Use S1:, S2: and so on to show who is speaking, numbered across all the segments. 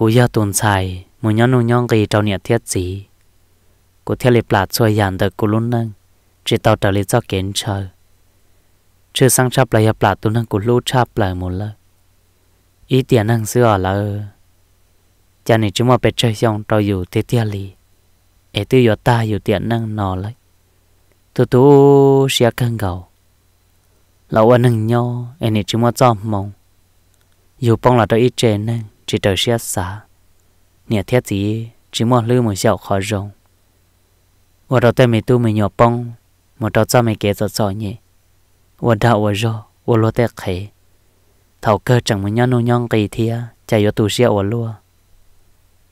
S1: กูยาตุนใส่มูย้อนนูยงกีเจ้าเนี่ยเทียดสีกูเทียลิปลาดช่วยยานเด็กกูลุ้นนั่งจิตเอาเตลิเจ้าเก่งเชอชื่อสังชาปลายปลาดตุวนั่งกูรู้ชาปลายหมดละอีเตียนั่งเสื้อลยจานี่จึงมาเป็นเชยองเราอยู่เตียเียลีเอตุยตาอยู่เตียนั่งนอนเลยตุตุเสียกันเก่าเราวันหนึ่งย่อเอนี่จึงมาจอมมองอยู่ป้องหลัดเราอีเจนั่ง chỉ trời xia xa nhà thiết gì chỉ mua lưu một dạo khó rồng và đầu tiên mình tu mình nhỏ bông một đầu sau mình kể cho sợ nhỉ và đạo và rô và lô tê khế thảo cơ chẳng mình nhon nhon kỳ thia chạy vô tu xia và lúa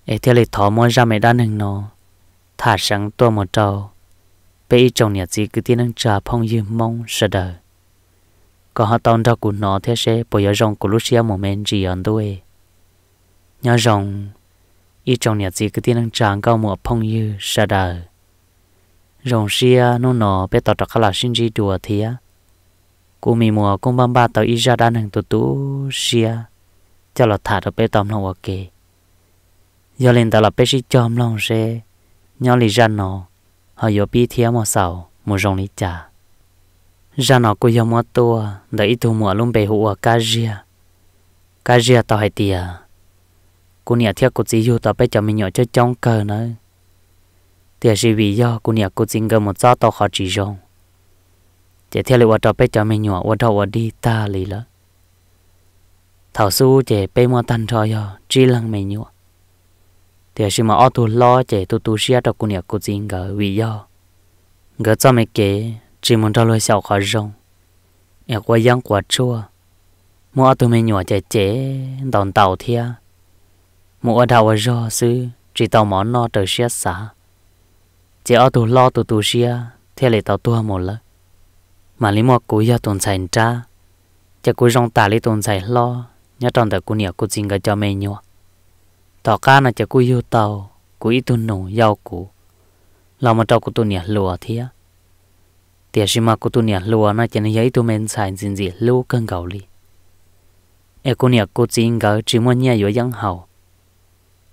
S1: Ở thế lịch thọ mua ra mày đan hình nọ, thả sáng tua một trâu bây chồng nhà gì cứ tiên đang trà phong dư mong sợ đời có họ tông ra của nó thế sẽ bây giờ rong của lúc xia một men gì ăn đuôi nhớ rồng ý trong nhà chị cứ tiên đang tràng cao mùa phong như sa đờ rồng xia nó nọ bé tọt trọc là sinh di đùa thì á cú mì mùa cũng băm ba tàu ý ra đan hàng tụ tú xia cho là thả được bé tòm nó ok giờ lên tàu là bé xí chom lòng xe nhớ lì ra nọ họ giờ bi thiá mùa sầu mùa rồng lý trà ra nọ cô giờ mùa tua đợi ít thu mùa luôn bé hụa cá ria cá ria tàu hay tiệt cô nhà theo cô chỉ hiểu tao bây giờ mình nhỏ chơi trong cờ nữa thì chỉ vì do cô nhà cô chỉ gần một gió tao khó chỉ rong chỉ theo lời tao bây giờ mình nhỏ ở đâu ở đi ta lì lỡ thảo su chỉ bây mà tan cho yo chỉ lăng mình nhỏ thì chỉ mà ở tu lo chỉ tu tu xia tao cô nhà cô chỉ gần vì do gần cho mày kể chỉ muốn cho lo sau khó rong nhà quá giang qua chua mua tôi mình nhỏ chạy chế đòn tàu thia mua ở đâu rồi sư chỉ tàu món no trời xia xả chỉ ở tù lo tù tù xia theo lệ tàu tua một lần mà lý mua cúi ya tồn xài cha chỉ cúi rong tà lý tồn xài lo nhớ trong đời cú nhà cú xin cái cho mẹ nhua tàu cá là chỉ cúi yêu tàu cúi ít tuần nổ giàu cú lo mà cho cú tuần nhỉ lùa thía Thì gì mà cú tuần nhỉ lùa nó chỉ là giấy tụi mình xài gì gì lùa cơn gạo li ai cú nhà cú xin cái chỉ muốn nhà yếu giang hậu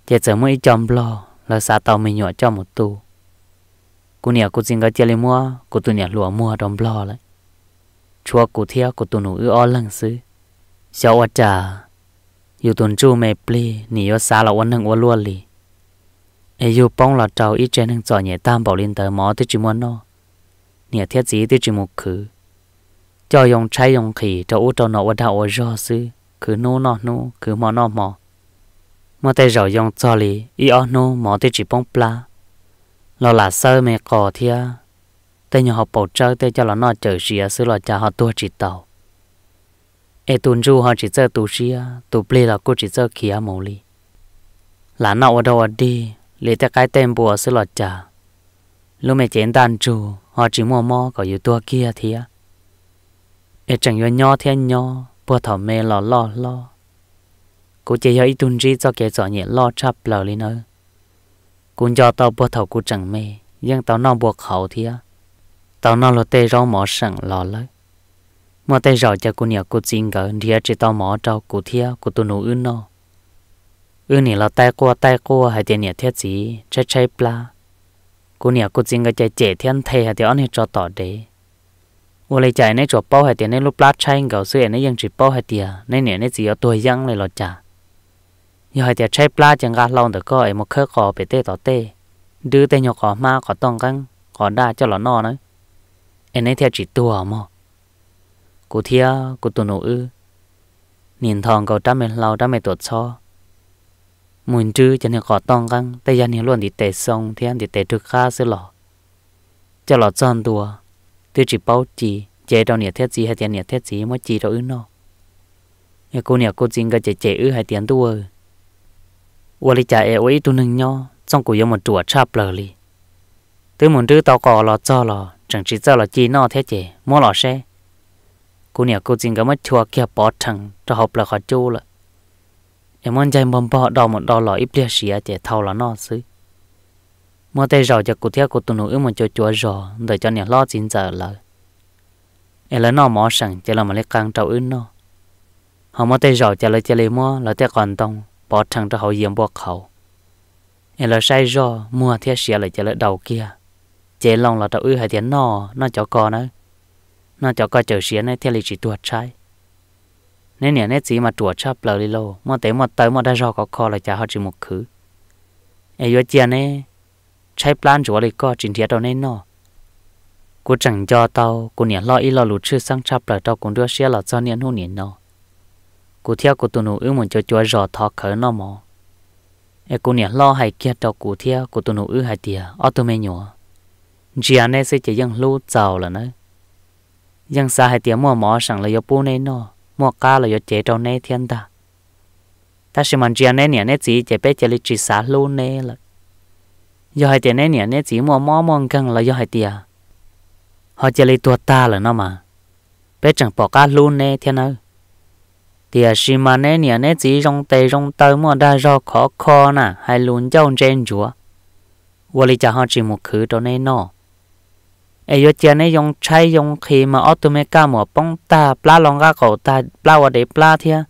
S1: จะเจอมือจอมบลอแล้วสาตาไม่หยอวจอมหมดตูกูเนี่ยกูจริงก็เจริมัวกูตัวเนี่ยหลัวมัวดอมบลอเลยชัวกูเที่ยวกูตัวหนูอือออลังซื้อเสียวจ่าอยู่ตุนจู่ไม่เปลี่ยนี่ว่าสาเราวันหนึ่งวัวล้วดลีไออยู่ป้องเราเจ้าอีเจนหนึ่งจออเนี่ยตามบอลินเตอร์หมอที่จิมวนนอเนี่ยเทียดสีที่จิมุกคือจ่อยองใช้ยองขี่จะอุ้เจ้หนอว่าดาวอ้อซื้อ คือโน่นอนู้คือหมอนอหมอ mà tay rầu dòng cho lì y ở nô mà tay chỉ bông pla lo là sơ mẹ cò thia tay nhỏ học bầu chơi tay cho nó nó chờ à, sư lo cha họ tua chỉ tàu e tuần du họ chỉ chơi tu à, tu ple là cô chỉ chơi khía mồ lì là nó ở đâu ở đi lì tay cái tên bùa sư lo cha lúc mẹ chén đàn chu họ chỉ mua mò có yếu tua kia thia e chẳng yếu nhau thiên nhau, bùa thảo mẹ lo lo lo cô chỉ hay tuân chỉ cho kẻ giỏi nhẹ lo chắp lờ lên nữa cô cho tao bữa thầu cô chẳng mê nhưng tao non buộc khẩu thì á tao non là tê rau mỏ sẵn lò lấy mà tê rau cho cô nhà cô chín gỡ thì chỉ tao mỏ trâu cô thia cô tu nụ ưn nó ưn này là tay qua tay qua hay tiền nhà thiết gì trái trái bla. cô nhà cô chín gỡ chạy chạy thiên thề hay tiền này cho tỏ đấy ủa lấy chạy này cho bao hay tiền này lúc pla trái gỡ xưa này ยัง chỉ bao hay tiền này nè này chỉ ở tuổi young này là chả ยอดจะใช้ปลาจังกาลองแต่ก็ไอ้มาเคอคอไปเต้ต่อเต้ดื้อแต่ยอกอมากอต้องกันกอได้เจ้าหล่อนอนะไอ้ในเทียจิตตัวมอกูเทียกูตัวหนูอื้อนินทองก็ตำไมเราตำไมตรวจชอมุนจื้อจะเนี่ยกอต้องกันแต่ยันเนี่ยล้วนดิเตะซองเทียนดิเตะทุกข้าซือหล่อเจ้าหล่อจอนตัวตัวจิตเป้าจีเจดอนเนี่ยเทจีให้เทียนเนี่ยเทจีมั่วจีเราอื้อนอเน้ยกูเนี่ยกูจริงก็เจเจอื้อให้เทียนตัว我哩家诶，我一度能鸟，总归有么做差不了哩。tới muốn rước tao cò lò cho lò, chẳng chỉ cho lò chi nó thế chị, mua lò xe. Cô nhà cô chính cái mất chua kia bỏ thằng, cho học là khó Em muốn chạy bom bò đò một đò lò ít lia xìa chị thâu là nó xứ. Mua tay rào cho cô theo cô tụi nữ ước một chỗ chúa rò, cho nhà lo chính giờ lợ. Em lấy nó mỏ sẵn, chỉ là mà lấy căng trâu ướn nó. Họ mua tay rào cho lấy chơi mua, lấy tay còn tông bỏ thằng cho họ yếm bỏ khẩu em là sai do mua thiết xe lại chả lại đầu kia chế lòng là tao ư hai tiếng nò nó cho con nữa nó cho con chở xe này thiết lịch chỉ tuột trái nên nè nét chỉ mà tuột chắp lờ đi lô mà tới mà tới mà đã do có co là chả họ chỉ một khứ em vô chia nè trái plan chúa lại co chính thiết đâu nên nò cô chẳng cho tao cô nè lo ý lo lụt chư sang chắp lờ tao cũng đưa xe là cho nè hôn nè nò cụ theo cụ tụ nụ ư muốn cho chúa rõ thọ khởi nó mò e cụ nè lo hay kia cho cụ theo cụ tụ nụ ư hay tiề ở tụ mê nhổ chỉ anh ấy sẽ chỉ dân lưu giàu là nữa dân xa hay tiề mua mỏ sẵn là do bố nên nó mua cá là do chế trâu nên thiên ta ta xem mình chỉ anh ấy nhẹ nên chỉ chế bé chế lịch chỉ xả lưu nên là do hai tiền nè nên chỉ mua mỏ mong căng là do hay tiề họ chỉ lịch tua ta là nó mà bé chẳng bỏ cá lưu nên thiên ơi thì xí mà nè nhà nè chỉ trong tay trong tay mà đã ra khó khó nè hay luôn cho trên chúa vô lý cho họ chỉ một khứ đó nè nó ai yo chia nè dùng chai dùng khi mà automeka mà bông ta pla long ga cổ ta pla vào để pla thia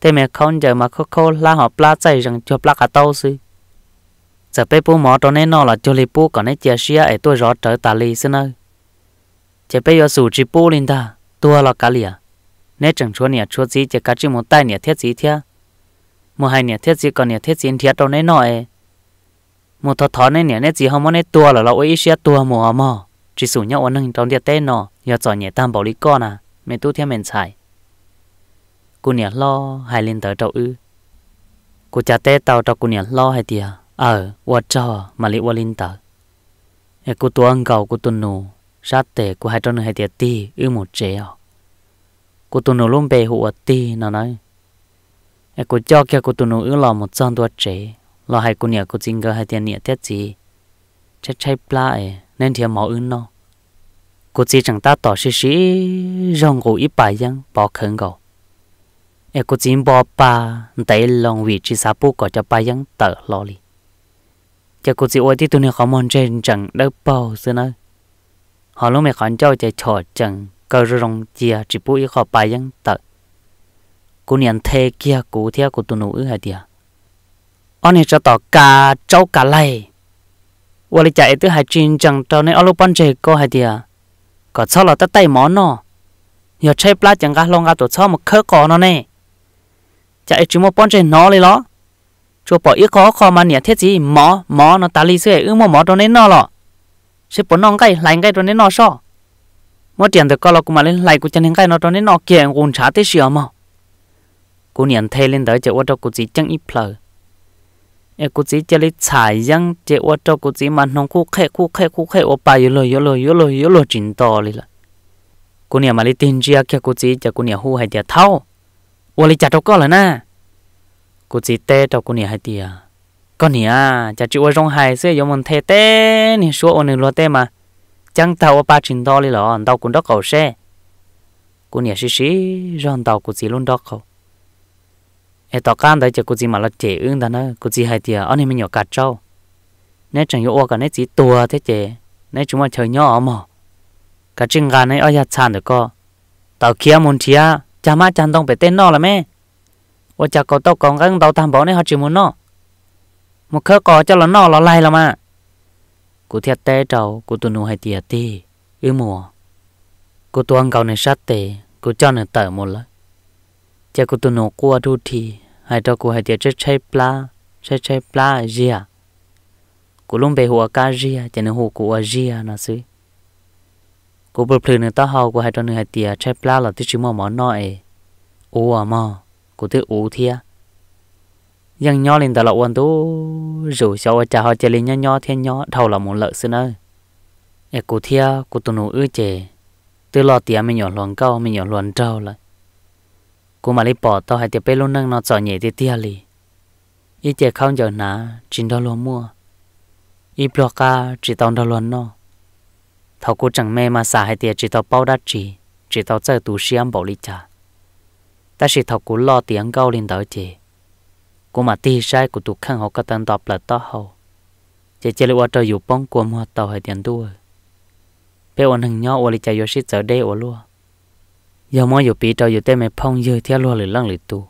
S1: thế mà không giờ mà khó khó la họ pla chạy rằng cho pla cả tàu sư giờ bé bố mỏ đó nè nó là cho li bố còn nè chia xia ai tôi rõ trở ta li xin ơi chỉ bé yo sủ chỉ bố linh ta tua là cả liền nè chẳng chúa nè chúa gì chỉ cá chim một tay nè thiết gì thế một hai nè thiết gì còn nè thiết gì thiết đâu nè nọ một thọ thọ nè nè nè gì không muốn nè tua là lâu ấy xe tua mùa mò chỉ sủ nhau ôn nâng trong địa tên nọ giờ giỏi nhẹ tam bảo lý con à mẹ tu theo mình xài cô nè lo hai lên tới trâu ư cô cha té tàu cho cô nè lo hai tia ờ qua cho mà lý qua lên tới cô e tu ăn cầu cô tu nô, sát tệ cô hai trâu nè hai tia ti ư một chế à cô tụi nó luôn bề hụt tì nó nói em cô cho kia cô tụi nó ước lò một trăm đua trẻ lò hai cô nhà cô chính cơ hai tiền nhà tiết gì chết chay pla ấy nên thì mỏ ưng nó cô chỉ chẳng ta tỏ xí xí rong gỗ ít bài giang bỏ khẩn gầu em cô chỉ bỏ ba tay lòng vị trí sa bù có cho bài giang tờ lò li cho cô chỉ ôi thì tụi nó khó mòn trên chẳng đỡ bao xưa nữa họ lúc mẹ khán cháu chạy trò chẳng cơ rồi rong chia chỉ bố ý khó bài yang tờ cú niệm thề kia cú thea cú tu nụ ư hay tiệt anh ấy cho tỏ cả cháu cả lầy và lại chạy tới hải chín chẳng trâu nên alo pan chơi có hay tiệt có sau là tới tay mỏ nó giờ chạy plat chẳng cả lông cả tổ sau một khớ cỏ nó nè chạy chú một pan chơi nó lấy nó chỗ bỏ ít khó khó mà niệm thiết gì mỏ mỏ nó ta lý sưởi ư mỏ mỏ đó nên nó lọ sẽ bỏ non cái lạnh cái đó nên nó sao ngó tiền được coi là cũng mà lên lại cũng chẳng hình cái nó cho nên nó kiện gồm chả tới sửa mà cô nhận thấy lên tới chỉ ô tô cô chỉ chẳng ít phở em cô chỉ chơi lấy xài răng chỉ ô tô cô chỉ mà nó cô khẽ cô khẽ cô khẽ ô bài yếu lời yếu lời yếu lời yếu lời chỉnh to lên là cô mà lấy tiền chia kia cô chỉ cho cô nhận hú hay tiền thâu ô lấy trả cho con là na cô chỉ tê cho cô nhận hay tiền con nhận chả chịu ô rong hài sẽ giống mình thay tê nè số ô này lo tê mà chẳng tàu ba chín đó đi lọ tàu cũng đó cầu xe cũng nhà xí xí rồi tàu cũng gì luôn đó cầu em tàu can đấy chỉ cũng gì mà là chế ưng đó nữa cũng gì hai thì anh em nhỏ cả trâu nếu chẳng yêu cả nếu chỉ tua thế chế nếu chúng mà chơi nhỏ mà cả chân gà này ai nhà sàn được co tàu kia muốn chia cha má chăn đông phải tên nó là mẹ và cha có tàu còn găng tàu tam này họ chỉ muốn nó một khớ có cho nó nó là lai là mà กูเทียเต้เจ้ากูตัวนูให้เตียตีอือมัวกูตัวเก่าในชัดเตกูเจ้าเนี่ยเต๋อหมดละเจ้ากูตัวนูกลัวทุกทีให้เจ้ากูให้เตียใช้ใช้ปลาใช้ใช้ปลาเจีย กูลุ่มไปหัวกาเจียจะเนื้อหัวกูอาเจียนะซึกูเปลือยเนื้อตาเฮากูให้เจ้าเนื้อให้เตียใช้ปลาหลับที่ชิมอหมอนน้อยอูอ่ะมอกูตื้ออูเทียยังย่อลินตลอดวันตู้รู้ชาวจะหาเจลินย่อย่อเทียนย่อเท่าละมุนเลซึนเอเอกูเทียกูตุนูอื้อเจตื้อรอเตียไม่หย่อนหลวนเก้าไม่หย่อนหลวนเจ้าเลยกูมาลิปอดต่อให้เตียไปลุ่นนั่งนอนจ่อเหยียเตียลีอีเจเข้าเจอหนาจินดอลมัวอีปลอกาจิตองดอลนอเท่ากูจังแม่มาสาให้เตียจิตอเป้าดัดจีจิตอเจอตูเชียมบอกลิจ่าแต่สิเท่ากูรอเตียงเก้าลินเต๋อเจ cô mà ti sai của tụ khăn họ có tan đọc là to hậu chỉ chỉ là cho dù bóng của mua tàu hay tiền đua bé ôn hàng nhỏ ôn lịch chạy yoshi giờ đây ôn luôn giờ mỗi giờ bị tàu giờ tem mẹ phong giờ theo luôn lịch lăng lịch tu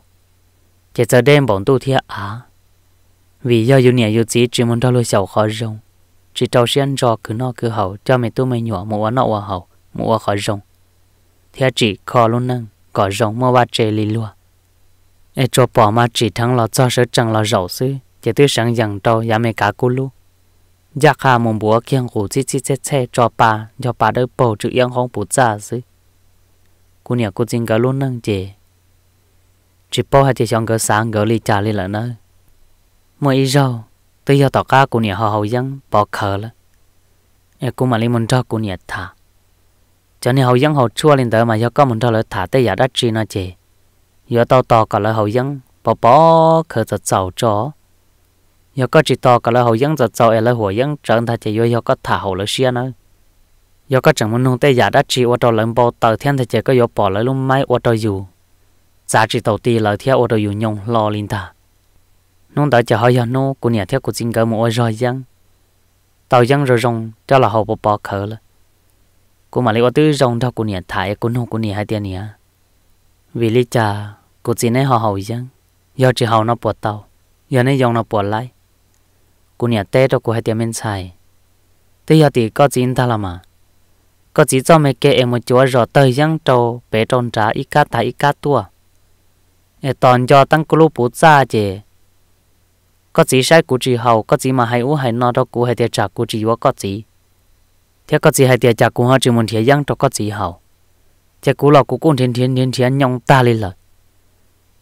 S1: chỉ giờ đêm bọn tu theo à, vì giờ giờ nhẹ giờ chỉ chỉ muốn tao luôn sầu khó rong chỉ tàu sẽ ăn giò cứ no cứ hậu cho mẹ tu mẹ nhỏ mua nọ mua hậu mua khó rong theo chỉ khó luôn năng có rong mua ba chè lì luôn ai cho bỏ mà chỉ thắng là cho sợ chẳng là giàu sư chỉ tôi sáng dặn tàu nhà mẹ cá cú lu giác hà mồm búa kiêng cụ chi chi chết xe cho bà cho bà đỡ bầu chữ yên không bút ra sư cô nhà cô chính cả luôn nâng chị chỉ bỏ hai chị xong gỡ sáng gỡ lì trà lì là nơi mỗi ý rau tôi giờ tỏ cá cô nhà họ hầu dân bỏ khờ là em cũng mà lì muốn cho cô nhà thả cho nên hầu dân họ chua lên tới mà do có muốn cho lỡ thả tới giả đất chi nó chị giờ tao to cả là hậu dân bỏ bỏ khờ giật giàu cho giờ có chỉ to cả là hậu dân giật giàu là hậu dân chẳng thà chỉ giờ có thả hậu là xia nữa giờ có chẳng muốn không tây giả đã chỉ ô tô lớn bao tàu thiên thay chỉ có giờ bỏ lại luôn máy ô tô dù giá trị đầu tiên là theo ô tô dù nhung lo linh ta nông đại chỉ hỏi giờ nô cũng nhà theo của chính cái một rồi dân tàu dân rồi rong cho là hậu bỏ bỏ khờ là cũng mà lấy ô tư rong theo của nhà thải cũng không của nhà hai tiền nhà vì lý cha cô chỉ nên họ hầu chứ giờ chỉ học nó bỏ tàu giờ nên dùng nó bỏ lại cô nhà té cho cô hai tiệm bên xài thế giờ thì có chỉ ta là mà có chỉ cho mấy cái em một chúa rồi tới giang trâu bé tròn trả ít cá thải ít cá tua em toàn cho tăng cô lúc bút ra chứ có chỉ sai cô chỉ học, có chỉ mà hay u hay nó đó cô hay tiệm trả cô chỉ vô có chỉ thế có chỉ hai tiệm trả cô họ chỉ muốn thiệt giang trâu có chỉ hầu chứ cô lọ cô cũng thiên thiên thiên thiên nhong ta lên lời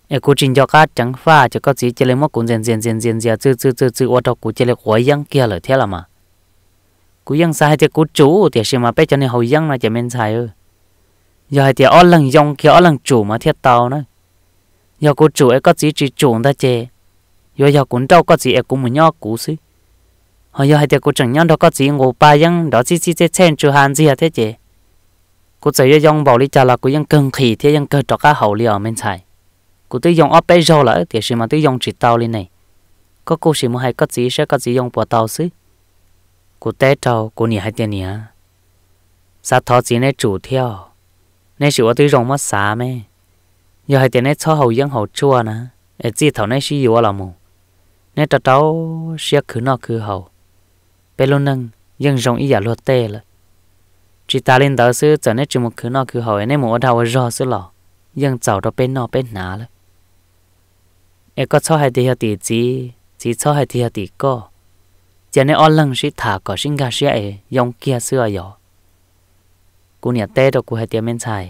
S1: e ku chin jo ka chang fa che ko chi chele mo kun zen zen zen zen zia chu chu chu chu wa to ku chele ko yang kia le thia la ma ku yang sa hai te ku chu te shi ma pe cho ne ho yang na che men sai ơ giờ hai te o lang yong kia o lang chu ma thia tao na giờ ku chu e có chi chi chu da che giờ giờ cũng đâu có chi e ku mu nyo ku si họ giờ hai te ku chẳng nhân đó có chi ngô pa yang đó chi chi che chen chu han gì thế che ku chơi yong bảo lý cha là ku yang cần khí thế yang cơ cho cả hậu li ở men sai cụ tôi dùng ốp bây giờ là thì sự mà tôi dùng chỉ tàu lên này có cô sĩ mà hay có gì sẽ có gì dùng bộ tàu xứ cụ té tàu cụ nhỉ hay tiền nhỉ sao thọ gì này chủ theo nên sự tôi dùng mất xả mê giờ hay tiền này cho hậu dân hậu chua nè ở gì thầu này sử dụng là mù nên tàu tao sẽ khử nó khử hậu bây lâu nâng dân dùng ý giả luật tê là chỉ ta lên đó sư trở nên chỉ một khử nó khử hậu nên một đầu rồi sư lọ dân chào đó bên nó bên nà là เอก็ชอบให้ที่เขาตีจีจีชอบให้ที่เขาตีก็จะในอ้อนลังสิถาก็สิงกาเสียเอยองเกียเสื้อหยอกูเนี่ยเต้ดกูให้เตียเม่นชาย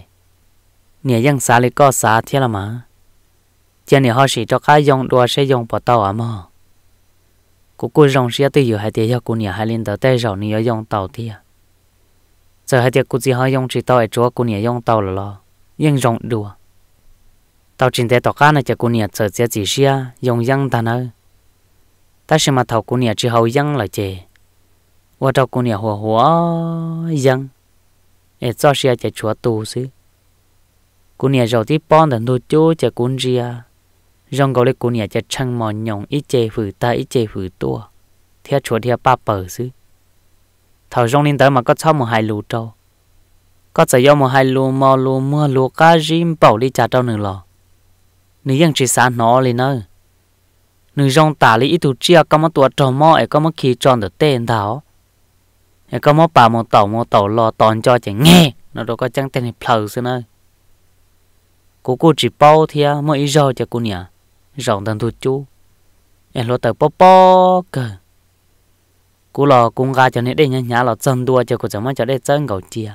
S1: เนี่ยยังสาเลยก็สาเทียละมาจะเนี่ยเขาสิจะก้ายองดัวเสยองปอเต้าอ่ะมั้งกูกูยองเสียตีอยู่ให้เตียกูเนี่ยให้ลินเตอเต้เหล่านี้ยองเต่าเตียจะให้เตียกูจีเขายองจีเต้าไอจัวกูเนี่ยยองเต่าละลอยังยองดัว tao chỉ để tao cá này cho cô nhà sợ chết gì xia dùng răng ta nữa ta xem mà thầu cô nhà chỉ hầu răng là chè và tao cô nhà หัวหัว răng để cho xia cho chúa tu xí cô nhà giàu tí pon đàn đồ chú cho cún nhà rong gấu lấy cô nhà cho chăng mòn nhộng ít chè phử ta ít chè phử tua theo chúa theo ba bờ xí thầu rong linh tới mà có sáu một hai lù trâu có chỉ do một hai lù mò lù mưa lù cá rim bảo đi trả trâu nữa lò nữ dân chỉ sáng nó lên nữa nữ rong tả lý ít tu chia có một tuột tròn mò ấy e có một khi tròn được tên thảo ấy có một bà một tàu một tàu lò tòn cho chẳng nghe nó đâu có chẳng tên này phờ xưa nơi cô cô chỉ bao thì à mỗi giờ cho cô nhỉ rong tần thu chú em lo tờ bó bó cơ cô lo cung ga cho nên đây nhá nhá lo chân đua cho cô chẳng mà cho đây chân gầu chia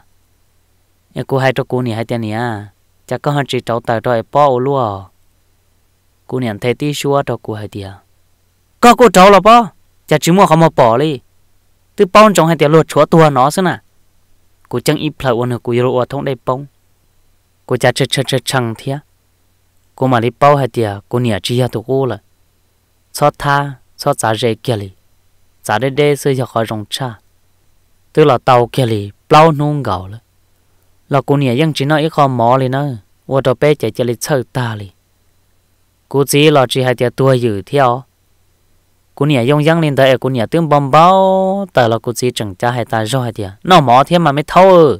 S1: em cô hai cho cô nhỉ hai tên nhỉ chắc có hơn chỉ cháu tờ rồi bao e luôn cô nhận thấy tí xua cho cô hai tia có cô cháu là bao chả chứ mua không mà bỏ đi từ bao trong hai tia lột chúa tua nó xem nè cô chẳng ít phải uốn cô yêu ở thông đây bông cô chả chật chật chật chăng thia cô mà đi bao hai tia cô nhả chi ra tụi cô là xót tha xót giá rẻ kia li giá đê đê sư cho khỏi cha từ là tàu kia li bao nung gạo là là cô nhả ยัง chỉ nói ít khó mò li nữa 我这辈子这里臭大哩。cú chỉ là chỉ hai tia tua dự theo cú nhảy dùng dăng lên tới cú nhảy tướng bom bao tại là cú chỉ chẳng cha hai ta rồi hai tia nó mỏ thêm mà mới thâu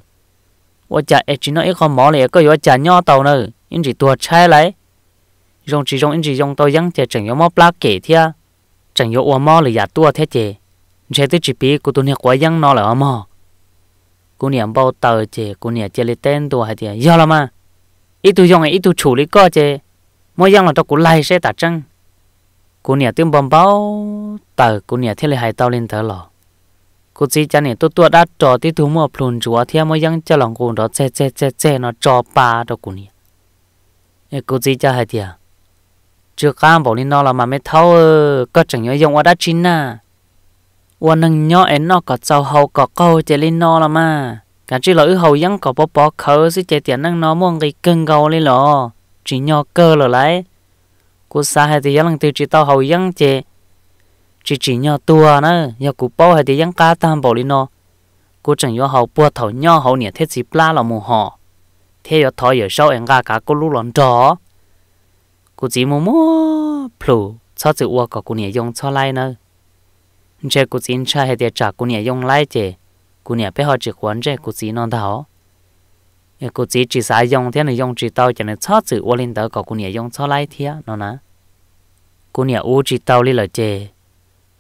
S1: ở chả ấy chỉ nó ấy không mỏ lại có yếu chả nho tàu nữa nhưng chỉ tua chai lại dòng chỉ dòng in chỉ dòng tàu dăng chả chẳng yếu mỏ plak kể thia chẳng yếu ua mỏ là giả tua thế chè chế tới chỉ bị cú tu nhảy quá dăng nó là mỏ cú nhảy bao tàu chè cú nhảy chỉ lên tên tua hai tia do là mà ít tu dòng ấy à, ít tu chủ lý co chè mỗi giang là tao cũng lai sẽ tạt trăng cô nhà tiếng bom bao tờ cô nhà thế là hai tao lên thở lò cô chỉ cho này tôi tôi đã trò tí thú mua phun chúa thì mỗi giang cho lòng cô đó che che che che nó trò ba đó cô nhà cô chỉ cho hai tiệt chưa cam bảo lên nó là mà mới thâu có chẳng nhớ dùng ở đã chín à quan nâng nhớ em nó có sau hậu có câu chơi lên nó là mà cả chỉ lỗi hậu vẫn có bỏ bỏ khờ sẽ chơi tiền năng nó muốn cái cưng gầu lên lò chỉ nhỏ cơ là lại, cô xa hay thì yang từ chỉ tao hầu yang chè chỉ chỉ nhỏ tua nữa nhà cú bao hay thì yang cá tam bảo đi nó cô chẳng nhỏ hầu bua thầu nhỏ hầu nhẹ thế chỉ pla là mù họ thế giờ thọ giờ sau anh cả cả cú lú lòn trò cô chỉ mù mù plu cho chữ uo có cú nhẹ dùng cho lại nữa chế cú chỉ cha hay thì trả cú nhẹ dùng lại chè cú nhẹ bé họ chỉ quan chế cú chỉ non thảo cô chỉ chỉ sử dụng thế này dùng chỉ tàu cho nên cho chữ ô linh tới có cô nhẹ dùng chót lại thế nó nè cô nhẹ ô chỉ tàu lên là chè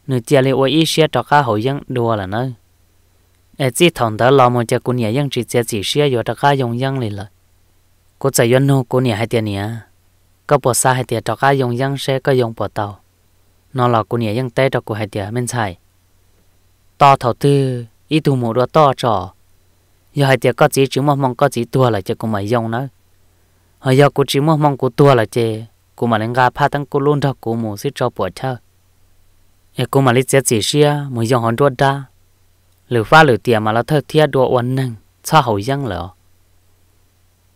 S1: nửa chè lên ô ý xe cho cá hồi dùng đùa là nơi ai chỉ thằng đó làm một chè cô nhẹ dùng chỉ chè chỉ xe rồi cho cá dùng dùng lên là cô chạy dùng nô cô nhẹ hai tiền nè có bỏ xa hai tiền cho cá dùng dùng xe có dùng bỏ tàu nó là cô nhẹ dùng tay cho cô hai tiền mình xài to thầu tư ít tu một đứa to cho giờ hai tiệc có chỉ chỉ mong mong có chỉ tua là chơi cũng mày dùng nữa hồi giờ cô chỉ mong mong cô tua là chơi cô mà nên gặp phát tăng cô luôn đó cô muốn xích cho bỏ chơi em cô mà lấy chết chỉ xia mới dùng hòn đua đa lửa pha lửa tiệm mà là thơ thia đua uốn nâng sao hậu dân lỡ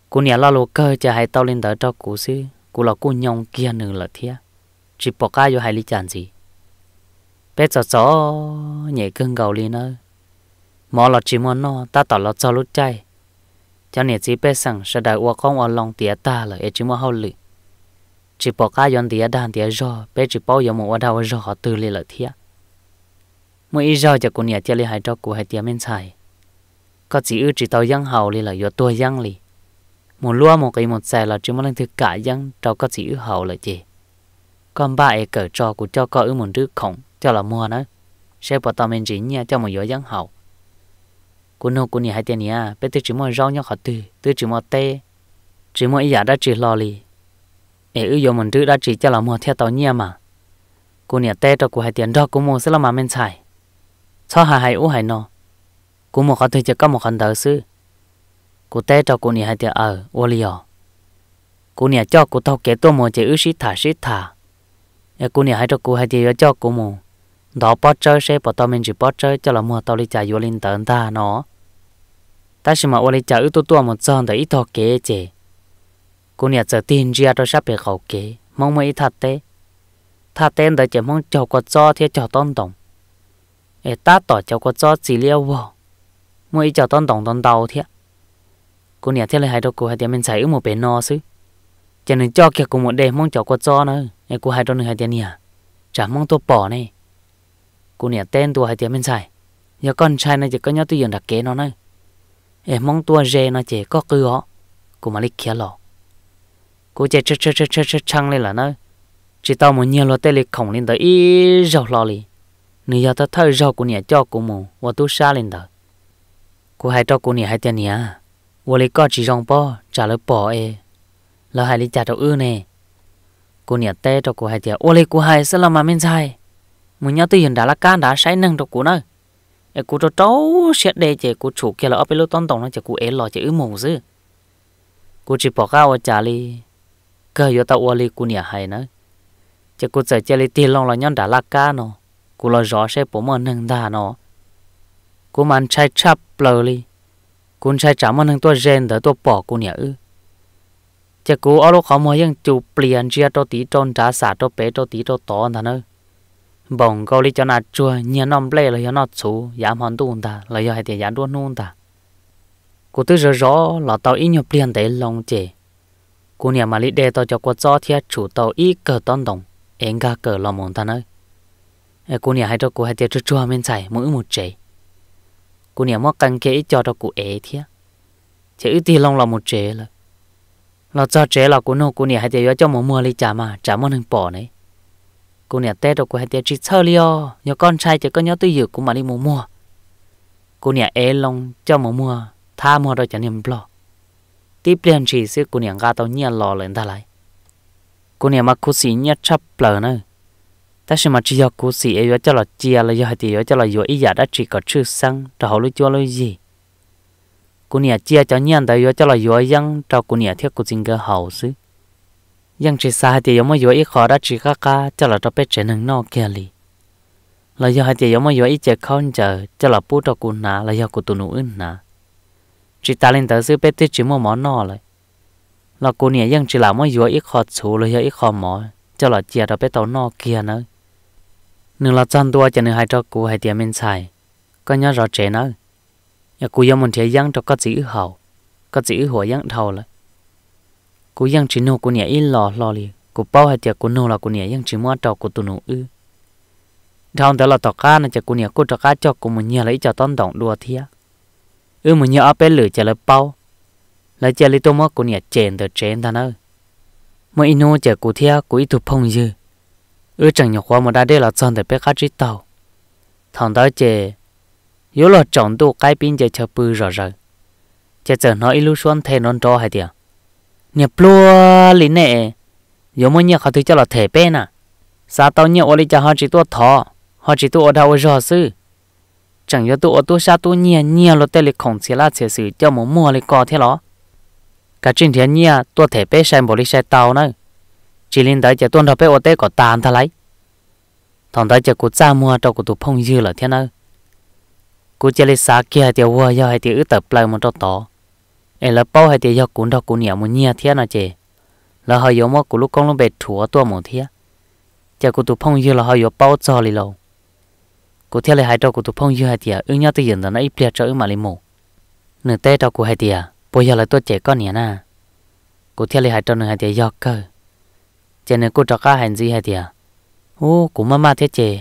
S1: cô nhà lo lô cơ cho hai tao lên đỡ cho cô xí cô là cô nhong kia nữa là thia chỉ bỏ cái vô hai ly chản gì bé chó chó nhảy cưng gầu lên nữa mò lọ chỉ mò nó ta tỏ lọ cho lúc chạy cho nên chỉ biết rằng sẽ đại uo con uo lòng tía ta là ấy chỉ mò hậu lử chỉ bỏ cá yon tía đàn tía giò bé chỉ bỏ giờ mò đào giò họ từ lì là thía mỗi ít giò cho cô nhà tía lì hai cho cô hai tía mình xài có chỉ ư chỉ tàu giang hậu lì là do tua giang lì một lúa một cây một xài là chỉ mò lên thứ cả giang trâu có chỉ ư hậu là gì con ba ấy cởi cho của cho có ư một đứa khổng cho là mua nữa sẽ bỏ tao mình chỉ nha cho một gió giang hậu cô nô cô nhỉ hai tiền nhỉ bây tôi chỉ mua rau nhau họ từ tôi chỉ mua tê chỉ mua giả đã chỉ lo lì ế ư giờ mình trước đã chỉ cho là mua theo tàu nhia mà cô nhỉ tê cho cô hai tiền đó cô mua sẽ là mà mình xài cho hai hai u hai nó cô mua họ tôi chỉ có một khăn đầu sư cô tê cho cô nhỉ hai tiền ở ờ, ô lì ở cô nhỉ cho cô tàu kế tôi mua chỉ ư sĩ thả sĩ thả ế cô nhỉ hai cho cô hai tiền cho cô mua đó bắt chơi sẽ bắt tao mình chỉ bỏ chơi cho là mua tao đi chơi vô linh tận ta nó ta chỉ mà ô đi chơi ưu tu tu một giờ để ít thọ kế chứ cô nhà chơi tiền ra tôi sắp bị khẩu kế mong mấy thật thế thật tên để chỉ mong chào có cho thì chào tôn đồng ê ta tỏ chào có cho chỉ liêu vô mỗi chào tôn đồng tôn đầu thế cô nhà thế là hai đôi cô hai đứa mình xảy một bên nó chứ, cho nên cho kia cùng một đề mong chào có cho nữa ê cô hai đứa này hai đứa nhà chả mong tôi bỏ này cô nè tên tua hai tiếng bên sai giờ con trai này chỉ có nhớ tôi dần đặc kế nó này em mong tua dê nó chỉ có cứ họ cô mà lịch kia lọ cô chỉ chơ chơ chơ chơ chăng lên là nơi chỉ tao muốn nhiều lo tê lịch khổng lên tới ý rau lo li giờ tao thấy rau cô nè cho cô mù và tôi xa lên tới cô hãy cho cô nè hai tiếng nè và lịch có chỉ rong po trả lời bỏ e là hai lịch trả đầu ư nè cô nè tê cho cô hai tiếng ô lịch hai sẽ làm mà mình sai mình nhớ từ hiện đã là can đã say năng được cú nơi để cú cho cháu sẽ để chỉ cú chủ kia là ở bên lối tôn tổng nó chỉ cú ấy lo chỉ ư mồm dữ cú chỉ bỏ cao ở chả li cơ yo tạo ở li cú nhà hay nữa chỉ cú chỉ chơi li tiền lòng là nhon đã là can nó cú lo gió sẽ bỏ mồm nâng đà nó cú mang chạy chắp lờ li cú chạy chả mồm nâng tua gen đỡ tua bỏ cú nhà ư chỉ cú ở lúc khó mà ยัง chụp liền chia cho tí tròn trả xả cho bé cho tí cho to anh ta bỏng câu lý cho nà chua nhớ nằm lê là nhớ nó chú giảm hòn tuôn ta là nhớ hai tiền giảm đuôn nôn ta cô tư rõ rõ là tao ít nhập liền để lòng chè cô nhà mà lý đề tao cho cô cho thiệt chủ tao ít cờ tôn đồng em gà cờ lòng mồm ta nơi cô nhà hai cho cô hai tiền chua chua mình xài mỗi một chè cô nhà mất căng kế cho cho cô ế thiệt chỉ ít thì lòng là một chè là là cho chè là cô nô cô nhà hai tiền cho mồm mua lý chả mà chả món hình bỏ này cô nhà tê rồi cô hai tê chỉ chơi liò nhớ con trai chỉ có nhớ tôi dự cũng mà đi mua mua cô nhà é long cho mà mua tha mua rồi chẳng niềm lo tiếp liền chỉ sẽ cô nhà ga tàu nhia lò lên ta lại cô nhà mặc cô sĩ nhia chắp lờ nữa ta sẽ mặc chỉ cho cô sĩ ấy cho là chia là do hai tỷ cho là do ý giả đã chỉ có chữ sang cho họ lúc cho lúc gì cô nhà chia cho nhia tại do cho là do dân cho cô nhà thiết cô xin cơ hậu xứ ยังจีสาเดียวมาอยู่อีขอรัจีก้าก้าจะหลับจะไปเจนึงนอกเกลีเราอยากเดียวมาอยู่อีเจ้าข้อนเจอจะหลับปูดกุนนะเราอยากกูตุนูอึนนะจีตาลินเตอซื้อเป็ดที่จีมัวหมอนอเลยเรากูเนี่ยยังจีหลับมาอยู่อีขอสูเราอยากอีขอหมอจะหลับเจียเราไปตัวนอกเกลียนะหนึ่งเราจำตัวจะหนึ่งหายจอกูหายเดียวมินใส่ก็ย่อรอเจนะอยากกูยังมันเทียยังจอก็จีอือเห่าก็จีอือหัวยังเท่าเลย cô yang chỉ nô cô nhảy ít lò lò li cô bao hay tiệc cô nô là cô nhảy yang chỉ mua trò cô tu nô ư thằng đó là tọt cá này chả cô nhảy cô trò cho cô mình nhảy cho tông động đua thia ư mình nhảy áp lửa chả lấy bao lấy chả lấy tô mua cô nhảy chèn tờ chèn thằng ơi mỗi nô chả cô thia cô ít thuộc phong dư ư chẳng nhọc quá mà đã đây là chọn để bé cá chỉ tàu thằng đó chè yếu là chọn đồ cái pin chả chờ bự rõ ràng chả chờ nó ít lúc xuân thay non trò nhà plua lý nè giống như nhà họ thứ cho là thể bên à sa tao nhiều ô lì cho họ chỉ tua thọ họ chỉ tua đau rõ sư chẳng cho tua tua sa tua nhiều nhiều lo tê lì khổng chỉ là chỉ sự cho muốn mua lì co thế đó cả trên thiên nhiều tua thể bên sai bồ lì sai tao nữa chỉ linh tới chỉ tuân thọ bên ô tê có tàn thà lấy thằng tới chỉ cú cha mua cho cú tụ phong dư là thế nè, cú chỉ lì sa kia tiêu vua do hay tiêu ứ tập lại một chỗ tỏ em là bao hay thì học cũng đâu cũng nhiều muốn nhiều thế nào chứ là họ yếu mà cũng lúc con lúc bé chúa tua một thế chả cũng tụ phong như là họ yếu bao cho lì lâu cũng thế hai trâu cũng tụ phong như hai thì ứng à? nhau tự nhiên là nó ít liệt ứng mà lì mù nửa tê trâu cũng hai thì à? bây giờ là tôi trẻ con nhỉ na cũng thế là hai trâu nửa hai thì giọt à? cơ chả nửa trâu cá hành gì hai thì ô cũng mama thế chứ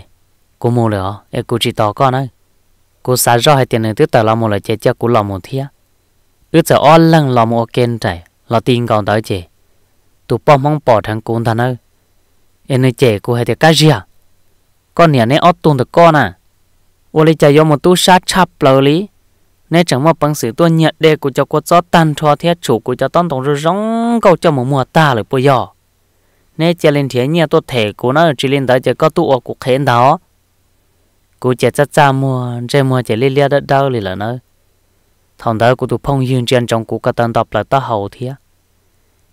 S1: cũng mua rồi em cũng chỉ tỏ con ấy cô sáng rõ hai tiền nửa thứ tờ là một là chế cho cũng là một thế ước giờ on lăng lò ô kén trải lò tin còn tới chị tụ bom mong bỏ thằng cún thằng ơi em nơi chị cô hay thì cá gì à con nhà này ót tuôn được con à ô lấy chạy vô một tú sát chắp lờ lý nên chẳng mà bằng sự tuôn nhận đề của cho cô cho tan cho thiết chủ của cho tông tổng rồi rong câu cho một mùa ta là bây giờ nên chạy lên thế nhà tôi thể của nó chỉ lên tới chạy có tụ ở cuộc hẹn đó cô chạy chắc cha mua chạy mua chạy liên liên đất đâu lì là nơi thằng đó của tụi phong dương trên trong cũ cái tên đọc là ta hậu thì á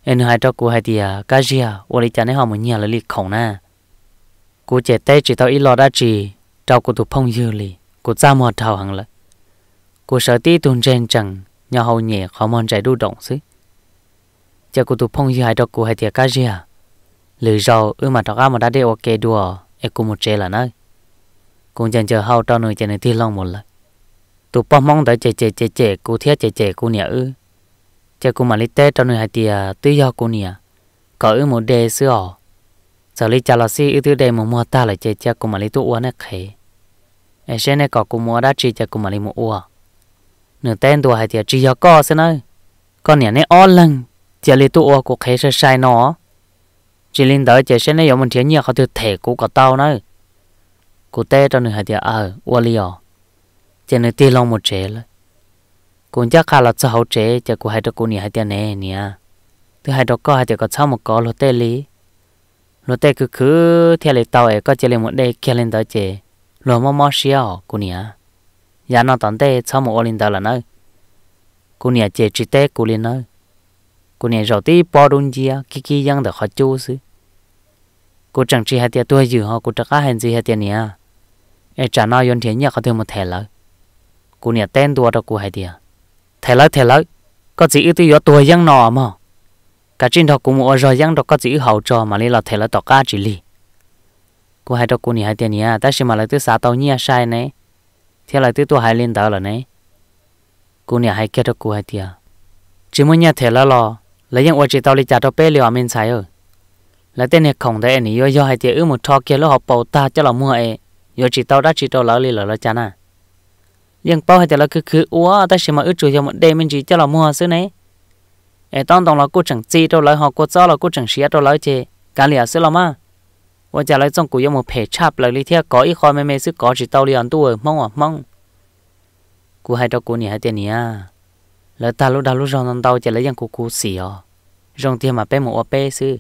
S1: anh hai đó của hai thì à cái gì à ô lý cha này họ muốn nhà là liệt khổng nè, của trẻ tây chỉ tao ít lo đã chỉ trao của tụi phong dương lì của cha mò thảo hàng lại, của sợ tí tuần trên chẳng nhà hậu nhẹ khó mòn chạy đu động xí cha của tụi phong dương hai đó của hai thì cái gì à lười rau ư mà tao ra mà đã để ok đùa em cũng một trẻ là nơi cũng chẳng chờ hậu tao nơi chạy này thì long một lần tụ bao mong đợi chè chè chè chè cô thiết chè chè cô nhỉ ư chè cô mà lấy tết cho người hai tia tự do cô nhỉ có ư một đề ở, giờ lấy cha lo xí ư thứ đề một mua ta lại chè chè cô mà lấy tụ uống nè khè, em sẽ này có cô mua đã chỉ chè cô mà lấy một uống nửa tên tụ hai tia chỉ do co xem ơi con nhỉ này o lần chè lấy tụ uống cô khè sẽ sai nó chỉ linh đợi chè xem này có một thiên nhiên họ tự thể cô có tao nữa cô tê cho người hai tia ờ uống liền chỉ nên tiền lòng một chế là cũng chắc khá là cho hậu chế chỉ cô hai đứa cô nhỉ hai tiền này nhỉ thứ hai đứa có hai đứa có sáu một con lót tê lý lót tê cứ cứ theo lấy tàu ấy có chỉ lên một đây kia lên tới chế lót mò mò xíu cô nhỉ giá nó tận tê sáu một lên tới là nơi cô nhỉ chế chỉ tê cô lên nơi cô nhỉ rồi tí bỏ đun gì à kí kí giang được khó chú xứ cô chẳng chỉ hai tiền tôi giữ họ cô chắc cả hai gì hai tiền nhỉ ai trả nó yon tiền nhỉ có thêm một thẻ lại กูเนี่ยเต้นตัวเรากูให้เดียเทเลยเทเลยก็จีตัวยัวตัวยังหนอมั้งกะจินทอกูมัวรอยังดอกก็จีเห่าจอมาเลยเราเทเลยต่อก้าจิลีกูให้ดอกกูเนี่ยให้เดียเนี่ยแต่ชิมาเลยตัวสาตัวเนี่ยใช่ไหมเทเลยตัวตัวให้เล่นเต๋อเลยเนี่ยกูเนี่ยให้เกียรติกูให้เดียจิมุเนี่ยเทเลยรอแล้วยังอวดจีตัวลิจ่าตัวเป้เลยอ่ะมินใช่เออแล้วเต้นเนี่ยของแต่อันนี้ย่อยๆให้เดียอือหมดทอเกียร์แล้วหอบเป่าตาจะเราเมื่อเอ yo chỉ tao đã chỉ tao lỡ li lỡ lỡ chán à ยังเป้าให้แต่เราคือคืออ้วแต่เฉยมาอึดจุยมันเดมันจีเจ้าเรามัวซื้อไหนไอ้ต้องต้องเรากูจังจีตัวเราหอกูจ้าเรากูจังเสียตัวเราเจการเหลือซื้อเรามาว่าจะเราจ้องกูยังมันเพชชับเลยลิเทียก่ออีคอยไม่ไม่ซื้อก่อจีเตาเรียนตัวมั่งอ่ะมั่งกูให้ตัวกูเนี่ยให้เตียนี่อ่ะแล้วตาลูดาลูรองนันเตาจะแล้วยังกูกูเสียรองเทียมาเป้หมูอ่ะเป้ซื้อ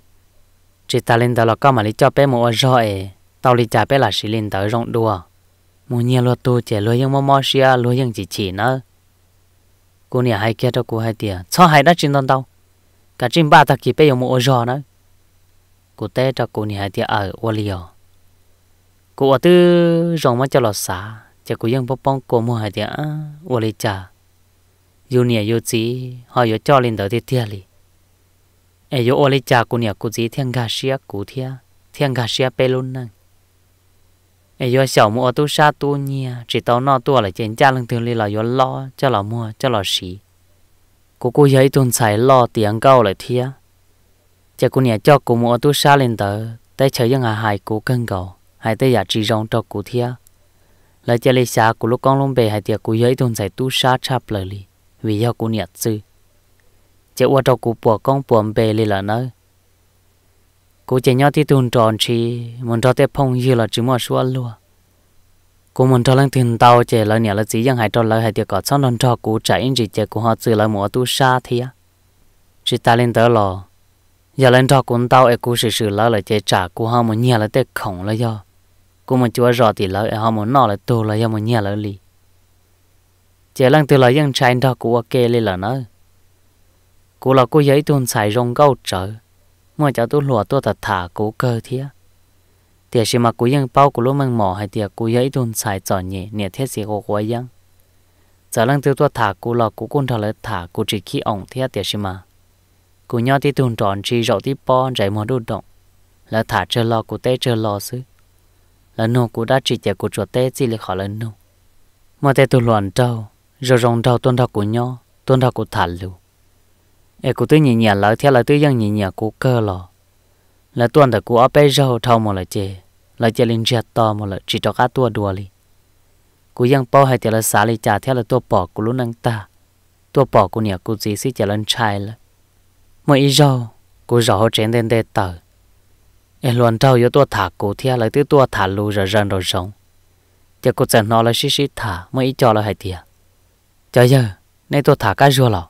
S1: จีตาเล่นตาเราก็มาลิจ่อเป้หมูอ่ะจ่อเอเตาลิจ่าเป้หลาสิลินเตารองดัว mua nhà lo tu trẻ lo yang mò mò xia lo yang chỉ chỉ nữa cô nhà hai kia cho cô hai tiền cho hai đã chín đơn đâu cả chín ba ta kịp bây giờ mua giò nữa cô té cho cô nhà hai ở ô liều cô ở tư rồng mà cho lọt xả cho cô yang bông bông cô mua hai tiền ô liều trà dù nhà dù gì họ dù cho lên đầu thì thiệt li ai dù ô liều trà cô nhà cô gì thiên gà xia cô thiên thiên gà xia pe luôn năng ai yo xảo mua tu sa tu nhia chỉ tao nó tu là chuyện cha lưng thường li là yo lo cho là mua cho là xí cô cô giấy tuần xài lo tiền câu lại thia cha cô nhà cho cô mua tu sa lên tờ tay chơi những hà hài cô cân cầu hai tay giả chỉ rong cho cô thia Lại cha lấy xa cô lúc con lông bề hai tiệc cô giấy tuần xài tu sa chạp lời li vì do cô nhà sư cha qua cho cô bỏ con bỏ bề li là nơi cô chỉ nhớ thì tuần tròn chỉ muốn cho tiếp phong như là chỉ mà số luôn cô muốn cho lần tiền tàu chỉ là nhà là chỉ dân hải cho lời hải tiệc có xong lần cho cô chạy gì chỉ cô họ chỉ là mua tu sa thì á chỉ ta lên tới lò giờ lên cho cũng tàu ấy cô sự sự lỡ là chỉ trả cô họ muốn nhà là tết khổng là do cô muốn chúa rõ thì lỡ họ muốn nọ là tu là do muốn nhà là lì chỉ lần từ lời dân trai cho cô ok lên là nó cô là cô giấy tuần xài rong câu trời mua cháu tôi lùa tôi thật thả cố cơ thế tiệt gì mà cú yên bao cú lúc mang mỏ hay tiệt cú ấy đun xài chọn nhẹ nhẹ thế gì của cú yên giờ lần thứ tôi thả cú lọ cú cũng thở lại thả cú chỉ khi ổng thế tiệt gì mà cú nhau thì tuần tròn chỉ rậu thì bò chạy mua đốt động là thả chơi lọ cú té chơi lọ xứ là nô cú đã chỉ tiệt cú chuột té chỉ lại khỏi lần nô mà té tôi loạn trâu rồi rong trâu tuần đầu cú nhau tuần đầu cú thả lưu e cụ tôi nhìn nhà lỡ theo là tôi dân nhìn nhà cụ cơ lò là tuần thật cụ ở bên rau thâu một là chê là chê lên chè to mà là chỉ cho cá tua đùa li cụ dân bao hay theo là xả li trả theo là tua bỏ cụ lúc năng ta tua bỏ cụ nhà cụ gì xí chè lên chai là mỗi ít rau cụ rau họ chén đen đen tờ e luôn trâu yo tua thả cụ theo là tôi tua thả lù rồi rần rồi sống chè cụ chẳng nó là xí xí thả mỗi ít cho là hay tiệt cho giờ nay tua thả cá rùa lò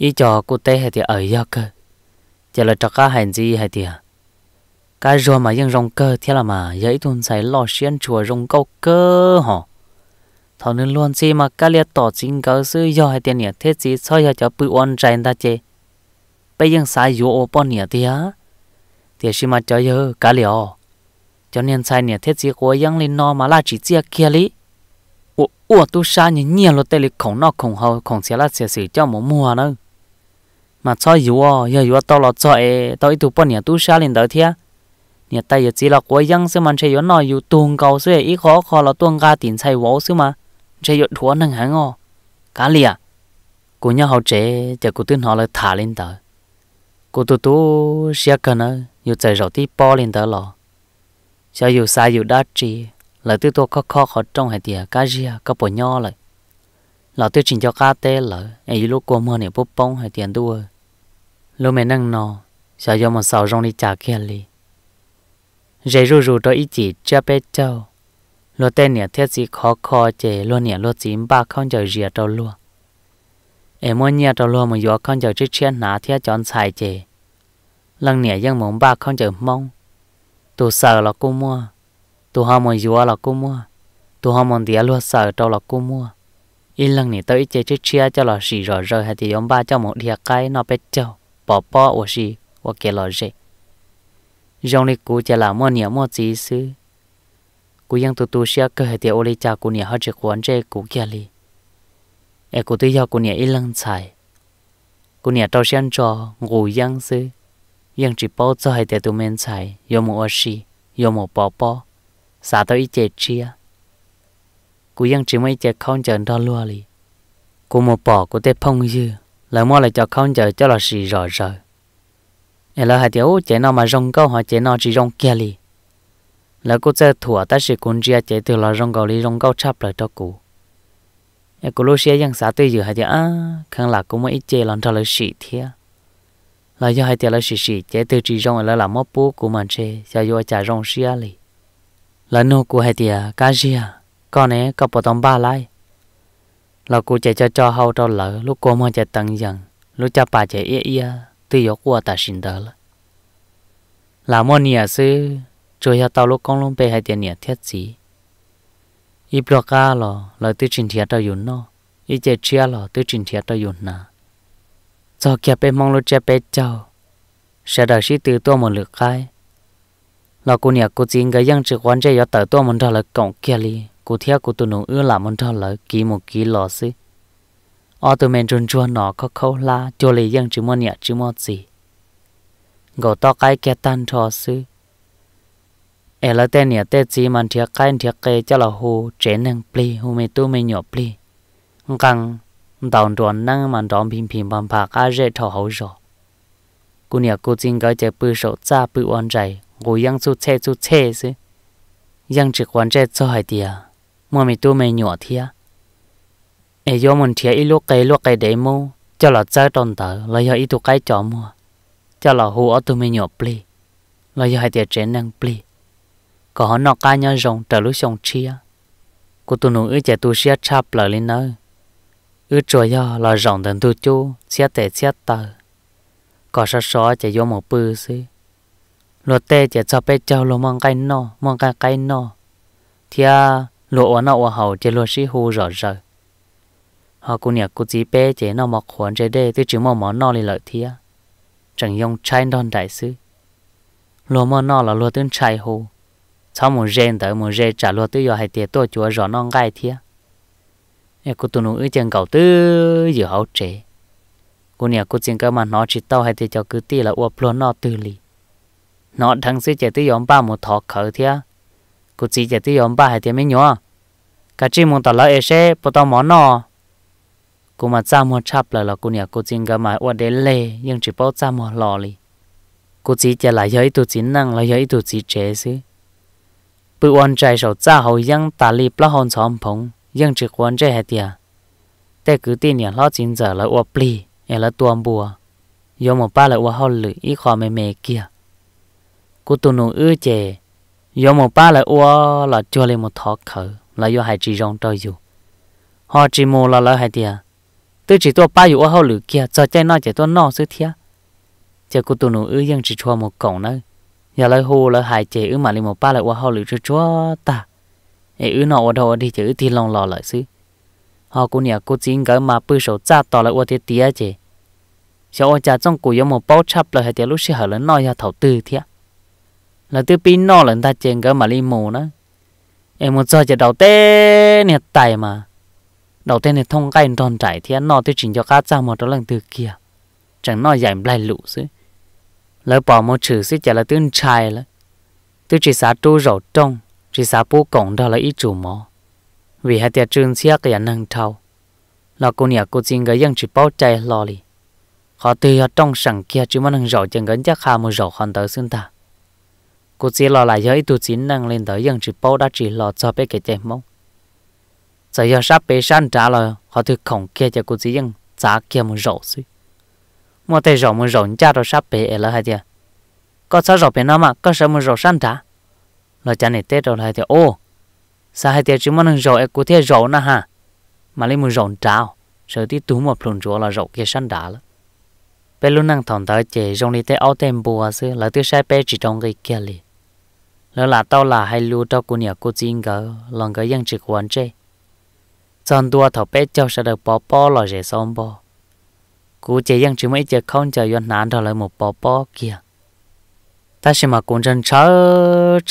S1: ý cho cô tê hay thì ở do cơ chỉ là cho cá hành gì hay thì à. cá rùa mà yên rong cơ thế là mà dễ tuôn say lo xiên chùa rong câu cơ hả thằng nên luôn gì mà cá liệt tỏ chính cớ sư do hay tiền nhỉ thế gì sao cho bự oan trai ta chế, bây giờ sai yếu ô bọn nhỉ thì á thì xí mà cho giờ cá liệt cho nên sai nhỉ thế gì của dân lên no mà là chỉ chia kia lý ủa ủa tu sa nhỉ nhiều lo tê liệt khổng nó khổng hậu khổng xe là xe sử cho một mùa nữa mà cho yếu à yếu yếu tao là cho ấy tao ít tụ bọn nhà tu xa lên đó thia nhà tay giờ chỉ là quay răng xem mà chơi yếu nói yếu tuồng cao xem ít khó khó là tuồng ga tiền xài vô xem mà chơi yếu thua năng hẳn à cá à, cô nhà học chơi, giờ cô tin họ là thả lên đó cô tu tu xe cái nữa, yếu chơi rồi tí po lên đó lò sao yếu xa yếu đa trì là tôi tôi khó khó khó trong hệ tiệt cá gì à, cá bò nho lại là tôi chỉ cho cá tê lợ ấy lúc cô mơ này bốc bông hay tiền đua lúc mẹ nâng nọ sợ do một sầu rong đi chả kia li rể rù rù cho ý chỉ cha bé châu lúa tên nè thiết gì khó khó chè lúa nè lúa chín ba không chờ rìa trâu lúa em muốn nhà trâu lúa mà gió không chờ chiếc chén ná thiết chọn xài chè lần nè dân muốn ba không chờ mong tu sợ là cô mua tu ham muốn gió là cô mua tu ham muốn tía lúa sợ trâu là cô mua ít lần nè tới chè chiếc chia cho là gì rồi rời hay thì ông ba cho một địa cái nó bé châu bỏ bỏ ở gì ở kia lo gì dòng này cũ chỉ là mua nhà mua gì xứ cú yang tu tu xia cơ hệ tiệt ô lê cha cú nhà hết chỉ quan chế cú kia li em cú tự do cú nhà ít lăng xài cú nhà tao xem cho ngủ yang xứ yang chỉ bảo cho hệ tiệt tụi mình xài yếm mua gì yếm mua bỏ bỏ xả tao ít chế chia cú yang chỉ mấy chế không chờ đo lua li cú mua bỏ cú tê phong dư là mua lại cho không chờ cho là xì rõ rồi em là hai tiểu chế nó mà rong câu họ chế nó chỉ rong kia li là cô chơi thua ta sẽ cùng chia chạy từ là rong câu li rong câu chắp lại cho cụ em cô lúc xe giang xã tôi giờ hai tiểu à khăn là cũng mới chơi làm cho là xì thia là do hai tiểu là xì xì chạy từ chỉ rong là làm mốt bú của mình chơi cho do chạy rong xia li là nô của hai tiểu cá gì à con này có bỏ tông ba lại เรากูจะจะจอเฮาตอนหลังลูกกูมันจะตั้งยังลูกจะป่าจะเอี้ยเอี้ยตียกวัวตัดสินเดอละลาโมเนี่ซื้อจอยเตอลูกกองลงไปให้เตียเนี่ยเทียสีอีปลอกาหรอเราตื่ชินเทียตอยู่นออีเจเชียหรอตื่ชินเทียตอยู่นาจอเกียไปมองลูกจะไปเจ้าเสดาชิตือตัวมันเหลือครเรากูเนี่ยกูจริงก็ยังจะวันะจยอเตอตัวมันทะเลก่องเกลี cô thia cô tu nông ưa làm món trâu lỡ kỳ một kỳ lò xí ở từ mình trốn chua nọ có khâu la cho lấy dân chỉ muốn nhặt chỉ muốn gì gầu to cái kia tan trò xí em là tên nhà tên gì mà thiệt cái thiệt cái cho là hồ chén năng pli hồ mày tu mày nhọ pli căng đào đòn năng mà đòn phim phim bằng bạc á rễ thọ hậu rồi cô nhà cô chính cái chơi bự sổ cha bự oan chạy ngồi yang su che su che chứ yang chỉ quan che cho hai tiền mua mì tu mì nhỏ thia ai do mình thia ít lúc cây lúc cây để mua cho là chơi tròn tờ là do ít tu cái mua cho là hú ở tu mì nhỏ pli là do hai tiệt năng pli có họ nọ cá rồng trở lúc sông chia cô tu nụ ư chạy tu xia chạp lại lên nơi ư chùa do rồng tận tu chu tệ xia tờ có sao xó chạy vô một bư xí luật tê chạy cho bé cháu lo mong cái nọ mong cái thì à lúa ở nọ hậu chế lúa sĩ hù rõ rỡ họ cũng nhớ cũng chỉ bé chế nó mặc quần chế đê tôi chỉ mong món nọ lì lợi thia chẳng dùng chai đòn đại sư lúa món nọ là lúa tương chai hù sau một gen tới một gen trả lúa tôi giờ hai tiệt tôi chúa rõ non gai thia em cũng tụi nó ý chân cầu tư dự hậu chế cô nhà cô xin cơ mà nó chỉ tao hai thì cho cứ tì là uop luôn nó tư lì nó thằng sư chế tới yom ba một thọ khởi thia กูจีจะที่ยอมบ้าให้เตียไม่หนัวกะจีมึงต่อละเอเช่ปตอหมอนอกูมาจ้ามัวชับเลยละกูเนี่ยกูจิงก็มาอวดเดลเลยยังจีป้อจ้ามัวหล่อเลยกูจีจะหลายย้อยตัวจีนั่งหลายย้อยตัวจีเจซื้อปือวันใจสาวจ้าเขายังตาลีปละหอนซ้อมผงยังจีควรใจให้เตียแต่กูตีเนี่ยล้อจินเจอละอวดปลีเอละตัวบัวยอมป้าละอวดเขาหรืออีคอเมเมเกียกูตุนูอื้อเจ yo một ba là ua là cho lên một thọ khở là yo hai chỉ rong trời dù họ chỉ mù là là hai tia tôi chỉ tôi ba ua hậu lử kia cho chạy nó chạy to nó sứ thia chờ cô tụi nó ư dân chỉ chua một cổng nữa giờ lời hô lời hai chế ư mà lên một ba là ua hậu lử chua chua ta ê ư nó ở đâu đi chứ thì long lò lại sứ họ cô nhà cô chính cái mà bự sầu cha to là ua tia tia chế sau cha trong cụ yo một bao chắp là hai tia lúc xí hở lớn nói ya thầu tư thia là tiêu pin nó là ta chèn cái mà li mù đó em muốn cho chỉ đầu tên nè tài mà đầu tên nè thông cái tròn trải thì nó tôi chỉnh cho cá ra một đó lần từ kia chẳng nói giải lại lũ xí lỡ bỏ một chữ xí chả là tương trai là tôi chỉ xá tu rổ trong chỉ xá bố cổng đó là ít chủ mò vì hai tia trường xe cái nhà năng thâu là cô nhà cô xin cái dân chỉ bao chạy lo li họ từ trong sẵn kia chứ mà năng rổ chẳng gần chắc hà một rổ hoàn tới xương ta cô chỉ lo là giới tu chính năng lên tới dân chỉ bao đã chỉ lo cho bé cái chế mông giờ giờ sắp bé san trả lời họ thực khổng kia cho cô chỉ dân trả kia một rổ suy mà tay rổ một rổ cha rồi sắp bé là hay chưa có sao rổ bé nó mà có sao một rổ san trả lo cha này tết rồi hay chưa ô sao hai chưa chỉ muốn rổ em cô thế rổ nữa ha mà lấy một rổ trào sợ tí tú một phần rổ là rổ kia san trả lắm bé luôn năng thòng tới chế rong đi tới ao tem bùa xưa là thứ sai bé chỉ trong cái kia liền แล้วหลาเต้าหลาให้รู้เจ้ากูเนี่ยกูจริงก็ลองก็ยังจึกวันเจจอนตัวเถาเป๊ะเจ้าเสด็จปอปอหล่อเจซอมปอกูเจยังจึงไม่เจอเข้าใจย้อนนานเท่าไรหมดปอปอเกียแต่ชิมากูจนเช้า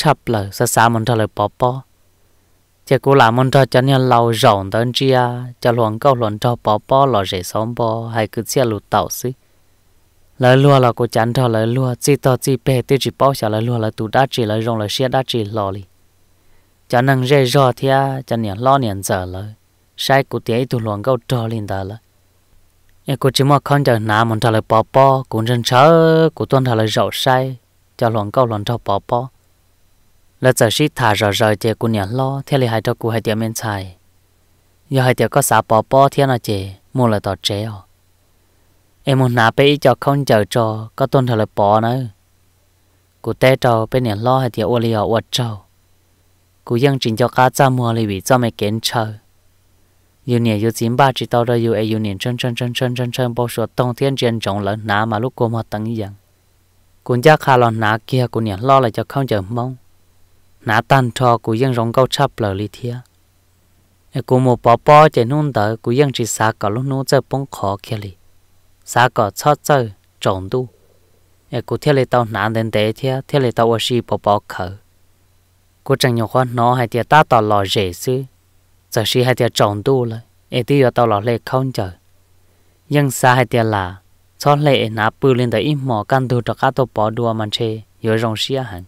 S1: ชับเลยสะสามันเท่าไรปอปอเจกูหลามันเท่าจะเนี่ยเราหย่อนตอนเจียจะหลวงก็หลวงเท่าปอปอหล่อเจซอมปอให้กูเสียหลุดเต่าซิ lỡ lúa là cô chán thọ lỡ lúa chỉ to chỉ bè tiêu chỉ bao xả lỡ lúa là tụ đá chỉ là rong là xe đá chỉ lò li cho năng dễ dò thì à cho nhỉ lo nhỉ giờ lỡ sai cụ tiễn tụ luồng câu trò lên đó lỡ em cô chỉ mò con chờ nà muốn thọ lỡ bỏ bỏ cũng dân chớ cụ tuân thọ lỡ rậu sai cho luồng câu luồng thọ bỏ bỏ lỡ giờ xí thả rờ rờ chè cụ nhỉ lo thế là hai thọ cụ hai tiệm men xài giờ hai tiệm có xả bỏ bỏ thế nào chè mua là tọt chè à em muốn nạp bé cho không chờ cho có tôn thờ lại bỏ nữa cụ té cho bên nè lo hay thì ô liều ô cho cụ dân trình cho cá cha mua lại bị cho mày kiến chờ yêu nè yêu chín ba chỉ tao đó yêu ai yêu nè chân chân chân chân chân chân bao số tông thiên trên trọng lớn nà mà lúc cô mà tăng dần cụ cha khá lo nà kia cụ nè lo lại cho không chờ mong nà tan cho cụ dân rong câu chắp lời li thia cụ một bỏ bỏ chạy nôn tới cụ dân chỉ xa cả lúc nô chơi bông khó kia li xã có cho cho trọng tu e cô thiết lệ tao nản đến tế thiết thiết lệ tao ở xí bỏ bỏ khờ cô chẳng nhiều khoan nó hay tiệt ta tỏ lò dễ xứ giờ xí hay tiệt trọng tu là e tiêu tao lò lệ không chờ nhưng xa hay tiệt là cho lệ nã bự lên tới ít mỏ căn tu cho cá tao bỏ đua mà chê rồi rong xí hẳn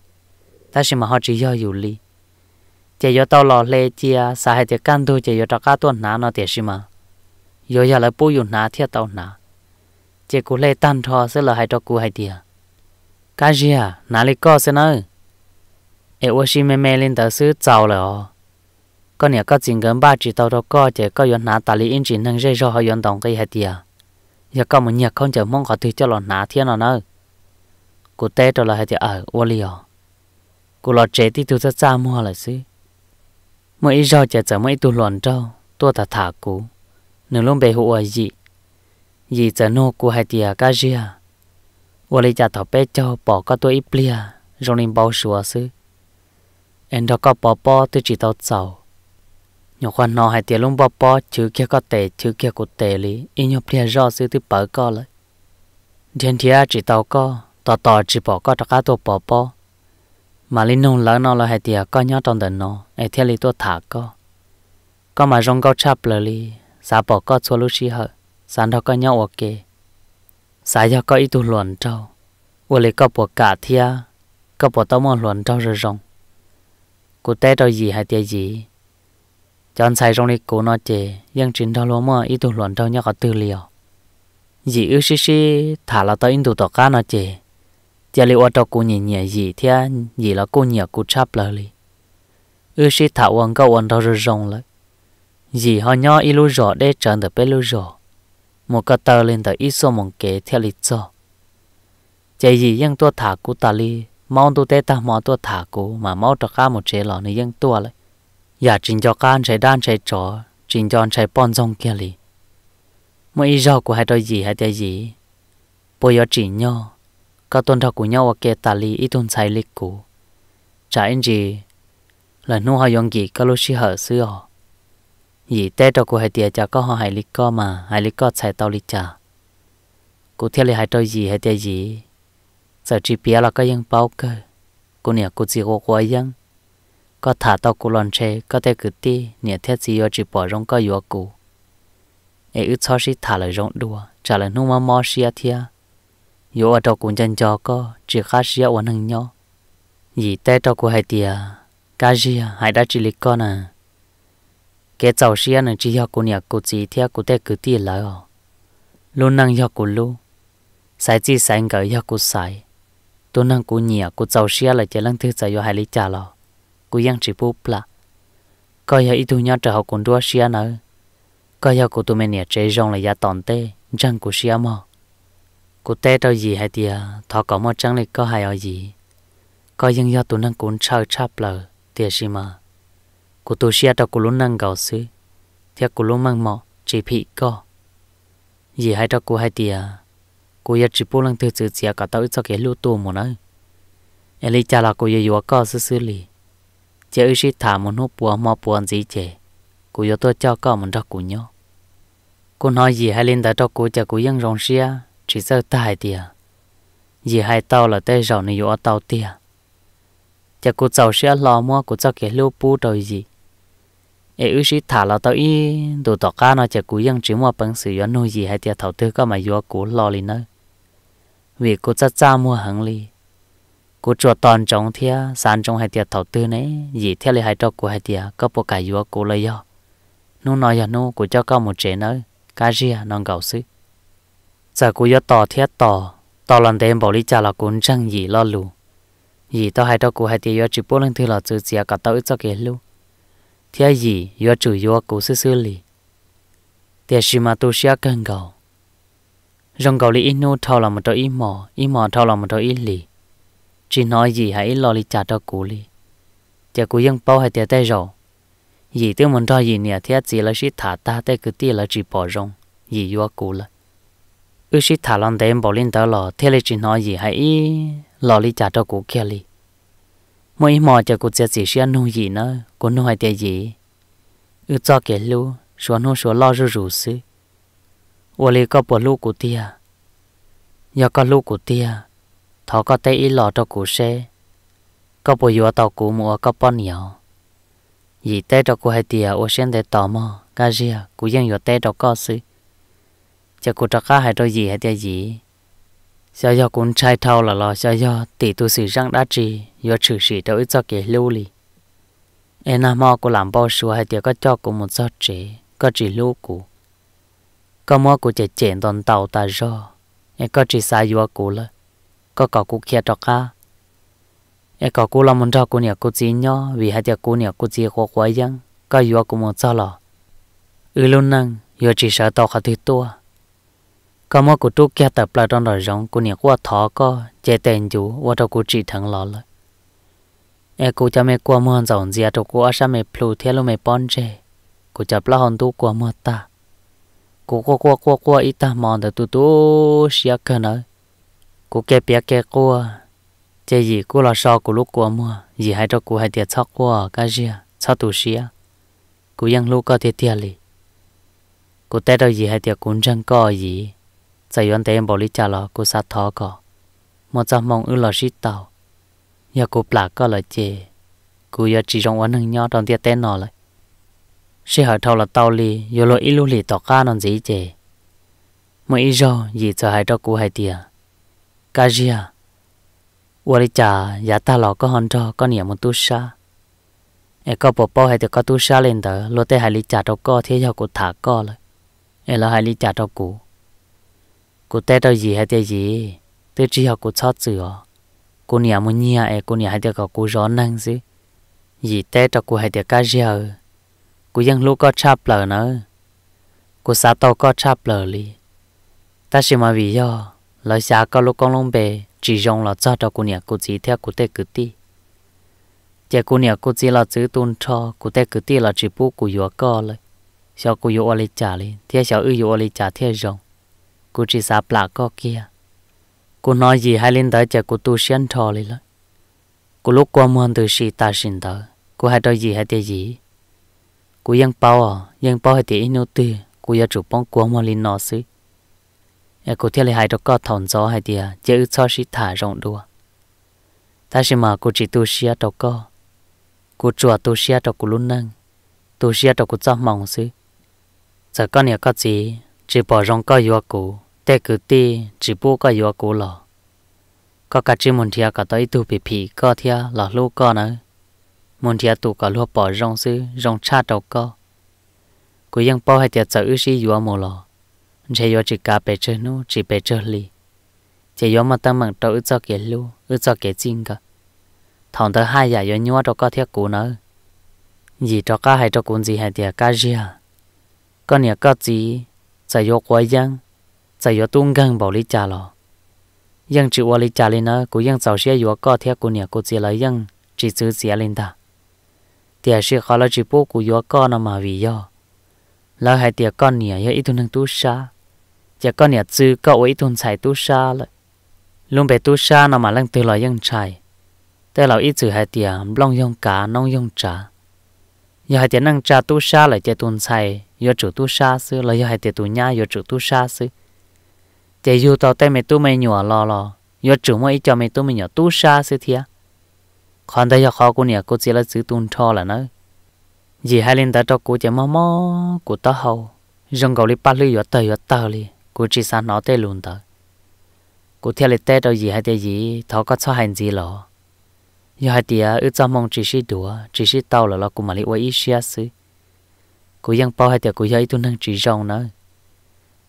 S1: ta xí mà họ chỉ do dù lý chỉ do tao lò lệ chia xa hay tiệt căn tu chỉ do cho cá tuần nã nó tiệt xí mà rồi giờ lại bù dù nã thiết tao nã chị cụ lê tan thò sẽ là hai trò cụ hai tia cá gì à nà lì có sẽ nói ê ô xí mê mê lên tờ sư rồi con nhà có chuyện gần ba chỉ tàu đó có có yon nà tà lì in chỉ năng dây cho họ yon đồng cái hai tia giờ có một nhà không chờ mong họ thì cho lọt nà thiên nó nữa cụ tê là hai tia ở ô à cụ lọt chế thì tôi sẽ cha mua lại xí mỗi giờ chị chờ mỗi tu luận trâu tôi thả thả cụ nếu lúc bé hụa gì gì giờ nô của hai tia cá ria ô lấy trả thọ bé cho bỏ có tôi ít lia rồi nên bao sủa sư em đó bỏ bỏ tôi chỉ tao sầu nhỏ khoan nó hai tia luôn bỏ bỏ chứ kia có tệ chứ kia có tệ lý ít nhau lia rõ sư tôi bỏ co lại thiên chỉ tao co tao tao chỉ bỏ co cho cá tôi bỏ bỏ mà linh nông lỡ nó hai tia có nhớ trong đời nó ai theo lý tôi thả co có mà rong cao chắp lời lý giả bỏ co xua lúc xí hở sản đó có nhau ok sai cho có ít tu luận trâu vừa lấy có bộ cả thia có bộ tao mò luận trâu rồi rong cụ té trâu gì hay tiệt gì chọn sai rong đi cụ nó chè nhưng chính đó luôn mà ít tu luận trâu nhau có tư liệu gì ư xí xí thả là tao in tu tao cá nó chè giờ lấy tao trâu cụ nhẹ nhẹ gì thia gì là cụ nhẹ cụ chắp lời li ư xí thả quăng câu quăng trâu rồi rong lại gì họ nhau ít lu rõ để chọn được bé lu rõ một cái tờ lên tới ít số mong kế theo lịch cho chế gì ยังตัวถากูตาลีมองตัวเตตามองตัวถากูมามองตะก้าหมดเจหล่อในยังตัวเลยอยากจินจอการใช้ด้านใช้จอจินจอนใช้ป้อนจงเกลีเมื่ออีจอกูให้ตัวยีให้แต่ยีปอยจินย่อก็ต้นทากูย่อว่าเกตาลีอีต้นใช้ลิกกูจ่ายจีหลังนู้หายองกีก็รู้ชิเหอเสื้อ gì té cho cô hai tia cho có họ hai lít co mà hai lít co xài tao li chả cô theo lấy hai trâu gì hai tia gì giờ chỉ bia là cái yang bao cơ cô nè cô chỉ cô quay yang có thả tao cô lon che có thể cứ ti nè theo gì yo chỉ bỏ rong có yo cô ấy ít cho xí thả lại rong đùa trả lại nung mà mò xia thia yo ở đâu cũng chân cho có chỉ khá xia ổn hằng nhau gì té cho cô hai tia cái gì hai đã chỉ lít co nè cái cháu xia này chỉ học cô nhà cô chỉ theo cô té cứ tiền lại họ à. luôn năng học cô lu sai chỉ sai ngờ học cô sai tôi năng cô nhà cô cháu xia là chỉ lăng thứ cháu hai lý trả lo cô yên chỉ bút là có giờ ít thu nhau trả học còn đua xia nữa có giờ cô tụi mình nhà chơi rong là nhà tòn tê chẳng cô xia mà cô tê đâu gì hay tiề thọ có một chẳng lịch có hay ở gì coi dân do tụi năng cũng chơi chắp là, tiề gì mà cô tôi xia tao cô luôn năng gạo xứ theo cô luôn mang mọ chỉ bị co gì hai tao à? cô hai tia cô giờ chỉ bố lăng thứ chữ chia à, cả tao cho cái lúa tô mà nói em lấy cha là cô giờ vừa co xứ xứ lì chỉ ư sĩ thả một nốt bùa mò bùa gì chè cô giờ tôi cho co một đọc của nhau cô nói gì hai lên đã cho cô cha cô yên rong xia chỉ sợ tai tia gì à? hai tao là tay rào này yêu tao tia cha cô cháu xia lo mua cô cho cái lúa bù đâu gì ấy ước sĩ thả là tao đồ tỏ cá nó chả cú yang chỉ mua bằng sự yếu nuôi hay tiệt thầu tư có mà yếu cú lo lì nữa vì cô cha cha mua hàng lì cô cho toàn trong thia san trong hay tiệt thầu tư này gì theo lì hay cho cô hay tiệt có bộ cả yếu cú lo yếu nói là nó cô cho cao một trẻ nữa cá gì non gạo sư giờ cô yếu tỏ thia tỏ tỏ lần đêm bảo lý cha là cuốn trăng gì lo lù gì tao hay cho cô hay tiệt yếu chỉ bố lần thứ là chữ gì cả tao ít cho kia thế gì yo chủ yo cố sư sư li thế gì mà tôi sẽ cần gạo rong gạo ít inu thao là một đôi ít mò ít mò thao là một đôi ít li chỉ nói gì hãy lo li trả cho thế li chả bao hay thế tay rồi gì tôi muốn cho gì nè thế gì là chỉ thả ta thế cứ tia là chỉ bỏ rong gì yo cú là ư chỉ thả lòng đấy bỏ lên tao lò thế là chỉ nói gì hãy lo li trả cho cú kia li mỗi mò cho cụ chia chỉ xe nông gì nữa cụ nông hay tiền gì ư cho kể lu số nông số lo rủ rủ sư ô lê có bỏ lu của tia giờ có lu của tia thọ có tay ý lọ cho cụ xe có bỏ yếu tàu cụ mua có bao nhiêu gì tê cho cụ hay tia ô xem để tò mò cái gì cụ dân yếu tê cho có sư cho cụ cho cá hay cho gì hay tia gì xa yo cũng trai thâu là lo xa yo tỷ tu sử răng đã trì yo trừ sĩ đâu ít cho kể lưu lì em nam mò của làm bao số hay tiệc có cho của một giọt trẻ có chỉ lưu cũ có mò của trẻ trẻ toàn tàu ta do em có chỉ xa yo cũ là có cỏ cũ kia cho ca em cỏ cũ là muốn cho cô nhà cô chỉ nhỏ vì hai tiệc cô nhà cô chỉ khó quá giang có yo của một giọt lo ừ luôn năng yo chỉ sợ tàu khát thứ tua có mà cụ chú kia tập lại trong đời rộng cụ niệm qua thỏ có chế tên chú qua trong cụ trị thằng lọ lại e cụ cha mẹ qua mưa dòng dìa trong cụ ở xa mẹ plu theo lúc mẹ bón chê cụ chập la hòn tu qua mưa ta cụ qua qua qua qua ít ta mòn để tu tu xia cơ nữa cụ kẹp bia kẹp qua chế gì cụ là sao cụ lúc qua mưa gì hay cho cụ hay tiệt sắc qua cái gì sao tu xia lúc có thiệt thiệt lì cụ té đâu gì hay tiệt cũng chân có gì chạy yon tên bảo lý trả lọ cô sát thó cỏ một trăm mong ư lọ xít tàu nhà cô plả có lời chê cô giờ chỉ trong quán hàng nhỏ đòn tiệt tên nọ lại sẽ hỏi thâu là tàu lì rồi lỗi ilu lì tỏ ca non gì chê mà ý do gì cho hai đó cô hai tia cá gì à ua lý trả giá lọ có hòn cho con nhỉ một tu sa em có bỏ bỏ hay thì có tu sa lên tờ lúc tê hai lý trà đâu có thế giờ cô thả co lại em lo hai lý trà đâu cũ cô té đâu gì hay thế gì tôi chỉ học cô chót sửa cô nhà muốn nhà ấy cô nhà hay thế cả cô gió năng gì gì té cho cô hay thế cá giờ cô vẫn lúc có cha bờ nữa cô xa to có cha bờ li ta chỉ mà vì do lời xa có lúc con lông bề chỉ dùng là cho cho cô nhà cô chỉ theo cô tê cứ ti chỉ cô nhà cô chỉ là chữ tôn cho cô tê cứ ti là chỉ bố cô yêu co lại sau cô yêu vừa lại trả lại, thế sau yêu vừa lại trả thế rồng cô chỉ sạp lạ có kia cô nói gì hai linh tới chờ cô tu xuyên thò lên lại cô lúc qua muôn từ xì ta xin tới cô hay đòi gì hay tiền gì cô yên bao à yên bao hay tiền nô tư cô giờ chụp bóng qua muôn linh nó xí em cô theo lấy hai đứa có thòng gió hay tiền à, chứ cho xí thả rộng đùa ta xin mà cô chỉ tu xia đâu có cô chùa tu xia đâu cô luôn nâng tu xia đâu cô cho mong xí giờ con nhà có gì chỉ bỏ rong có yêu cũ tê cứ ti chỉ bố có yêu cũ lọ có cả chỉ muốn thia cả tới tu bị phì có thia là lô có nữa muốn thia tụ cả lô bỏ rong sư rong cha đầu có bỏ hết tiệt sợ ư si yêu mồ lọ chỉ yêu chỉ cả bề chơi nu chỉ bề chơi li chỉ yêu mà tâm mạng đầu ư cho cái lu ư cho cái chinh cả thằng thứ hai giả yêu nhua đầu có thia cũ nữa gì cho cả hai cho cuốn gì hai tiệt cả gì à con nhà có gì 在要过样，在要东港保利家了。ยังจือวาลิจาลินะกูยังเจ้าเสียอยู่ก็เทียกูเนี่ยกูเจริญยังจีจือเสียลินตาเตียเสียขาละจีปูกูอยู่ก็นมาวิยอแล้วให้เตียก้อนเนี่ยยอีตุนังตุชาจะก้อนเนี่ยจือก็อีตุนใส่ตุชาเลยลุงไปตุชานมาลังตือลอยยังชายแต่เราอีจือให้เตียบลองยองกาน้องยองจาอย่าให้เตียนั่งจาตุชาเลยจะตุนใส่ yo chủ tu sa sư là yo hai tiệt tu nha yo chủ tu sa sư chỉ dù tao tay mày tu mày nhỏ lo lo yo chủ mỗi cho mày tu mày nhỏ tu sa sư thia còn đây yo khó cô nè cô chỉ là chữ tuôn cho là nó, gì hai linh đã cho cô chỉ mò mò cô tao hầu rong cầu đi ba lư yo tay yo tao li cô chỉ sa nó tay luôn tao cô theo lịch tết đâu gì hai thế gì thọ có cho hành gì lo yo hai tia ước cho mong chỉ sĩ đùa chỉ sĩ tao là lo cô mà li ôi ý xia cô yang bao hay thì cô ấy tuân thăng chỉ rong nữa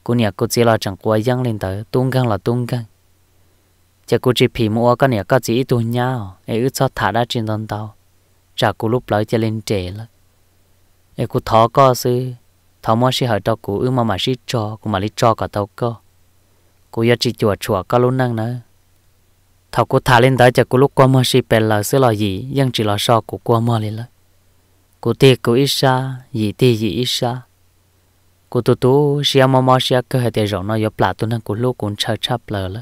S1: cô nhà cô chỉ là chẳng qua yang lên tới tung gang là tung gang chỉ cô chỉ phì mua cái nhà cái chỉ tuân nhau ấy ước cho thả ra trên tàu tàu chả cô lúc lấy chỉ lên trẻ là ấy cô thọ co sư thọ mua xí hỏi cho cô ước mà mà xí cho cô mà lấy cho cả tàu co cô giờ chỉ chuột chuột cái luôn năng nữa thọ cô thả lên tới chả cô lúc qua mua xí bèn là sư là gì yang chỉ là so cô qua mua lên là cô tê cô ít xa gì tê gì ít xa cô tu tu xia mò mò xia cơ hệ tê rộng nó yếu plà tu năng cô lúc cũng chờ chắp lờ lờ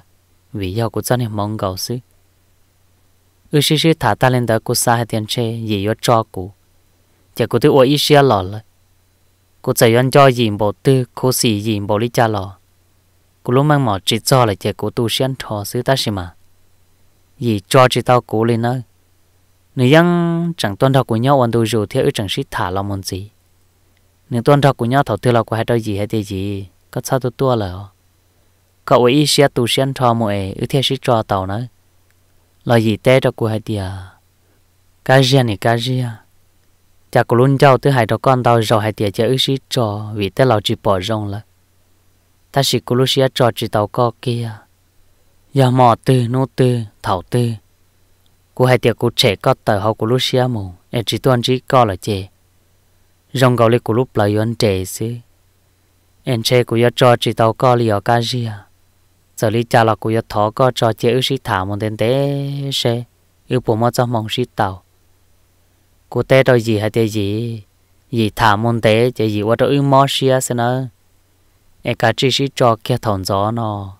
S1: vì do cô cho nên mong cầu xứ ư xí xí thả ta lên đó cô xa hệ tiền chê gì yếu cho cô chả cô tu ủa ít xia lờ lờ cô chạy ăn cho gì bộ tư cô xì gì bộ lý cha lờ. cô lúc mang mỏ chỉ cho là chả cô tu xuyên thò xứ ta xí mà gì cho chỉ tao cô lên nơi nếu yang chẳng tuân theo của nhau anh tôi thì theo chẳng sĩ thả lòng muốn gì nếu tuân theo của nhau thảo tiêu là của hai đôi gì hay thì gì có sao tôi tua là cậu ấy xe tu sen cho mọi ư theo sĩ cho tàu nữa là gì té cho của hai tia cái gì à này cái gì à. chả có luôn cháu tới hai cho con tao rồi hai tia chơi ư sĩ cho vì té lão chỉ bỏ rong là ta sĩ của lúc xe cho chỉ tàu có kia giờ mò tư nô tư thảo tư cô hai tiệc cô trẻ có tờ họ của Lucia mù em chỉ tuân chỉ có là chè rong gạo lấy của lúc là yên trẻ xí em trẻ của yon cho chỉ tàu có liều cá gì à giờ lý cha là của yon thọ có cho chè ước sĩ thả một tên té xe ước bố mất cho mong sĩ tàu cô té đâu gì hay té gì gì thả môn té chỉ gì qua đó ước mò xia xí nữa em cả chỉ sĩ cho kia thòng gió nó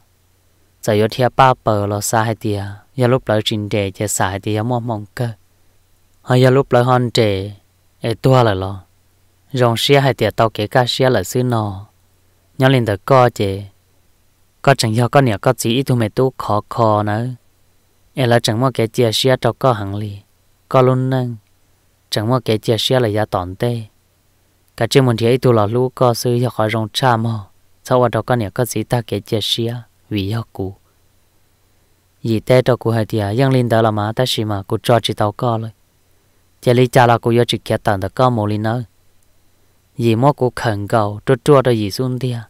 S1: giờ yon thia ba bờ lo xa hay tiệt ยาลบเลยจินเดจะสายที่ยามอมองก็หายาลบเลยฮอนเดเอตัวเลยหรอรองเสียให้เตียเตาเกก้าเสียเลยซื้อนอย้อนลินเดก็เจก็จังยอก็เหนียวก็จีอีทุเมตุขอคอนะเอละจังว่าแกเจียเสียเตาก็หังลีก็ลุนนั่งจังว่าแกเจียเสียเลยยาตอนเต้ cả chuyện mình thấy tụi lọ lũ có sư cho khỏi rong cha mò sau đó có nhiều có gì ta kể chia sẻ vì họ cũ 以带着古海地啊，杨林得了嘛，但是嘛，古抓起刀割了。这里家了古要去开等的高毛里呢，以莫古肯高，这抓的以松的啊。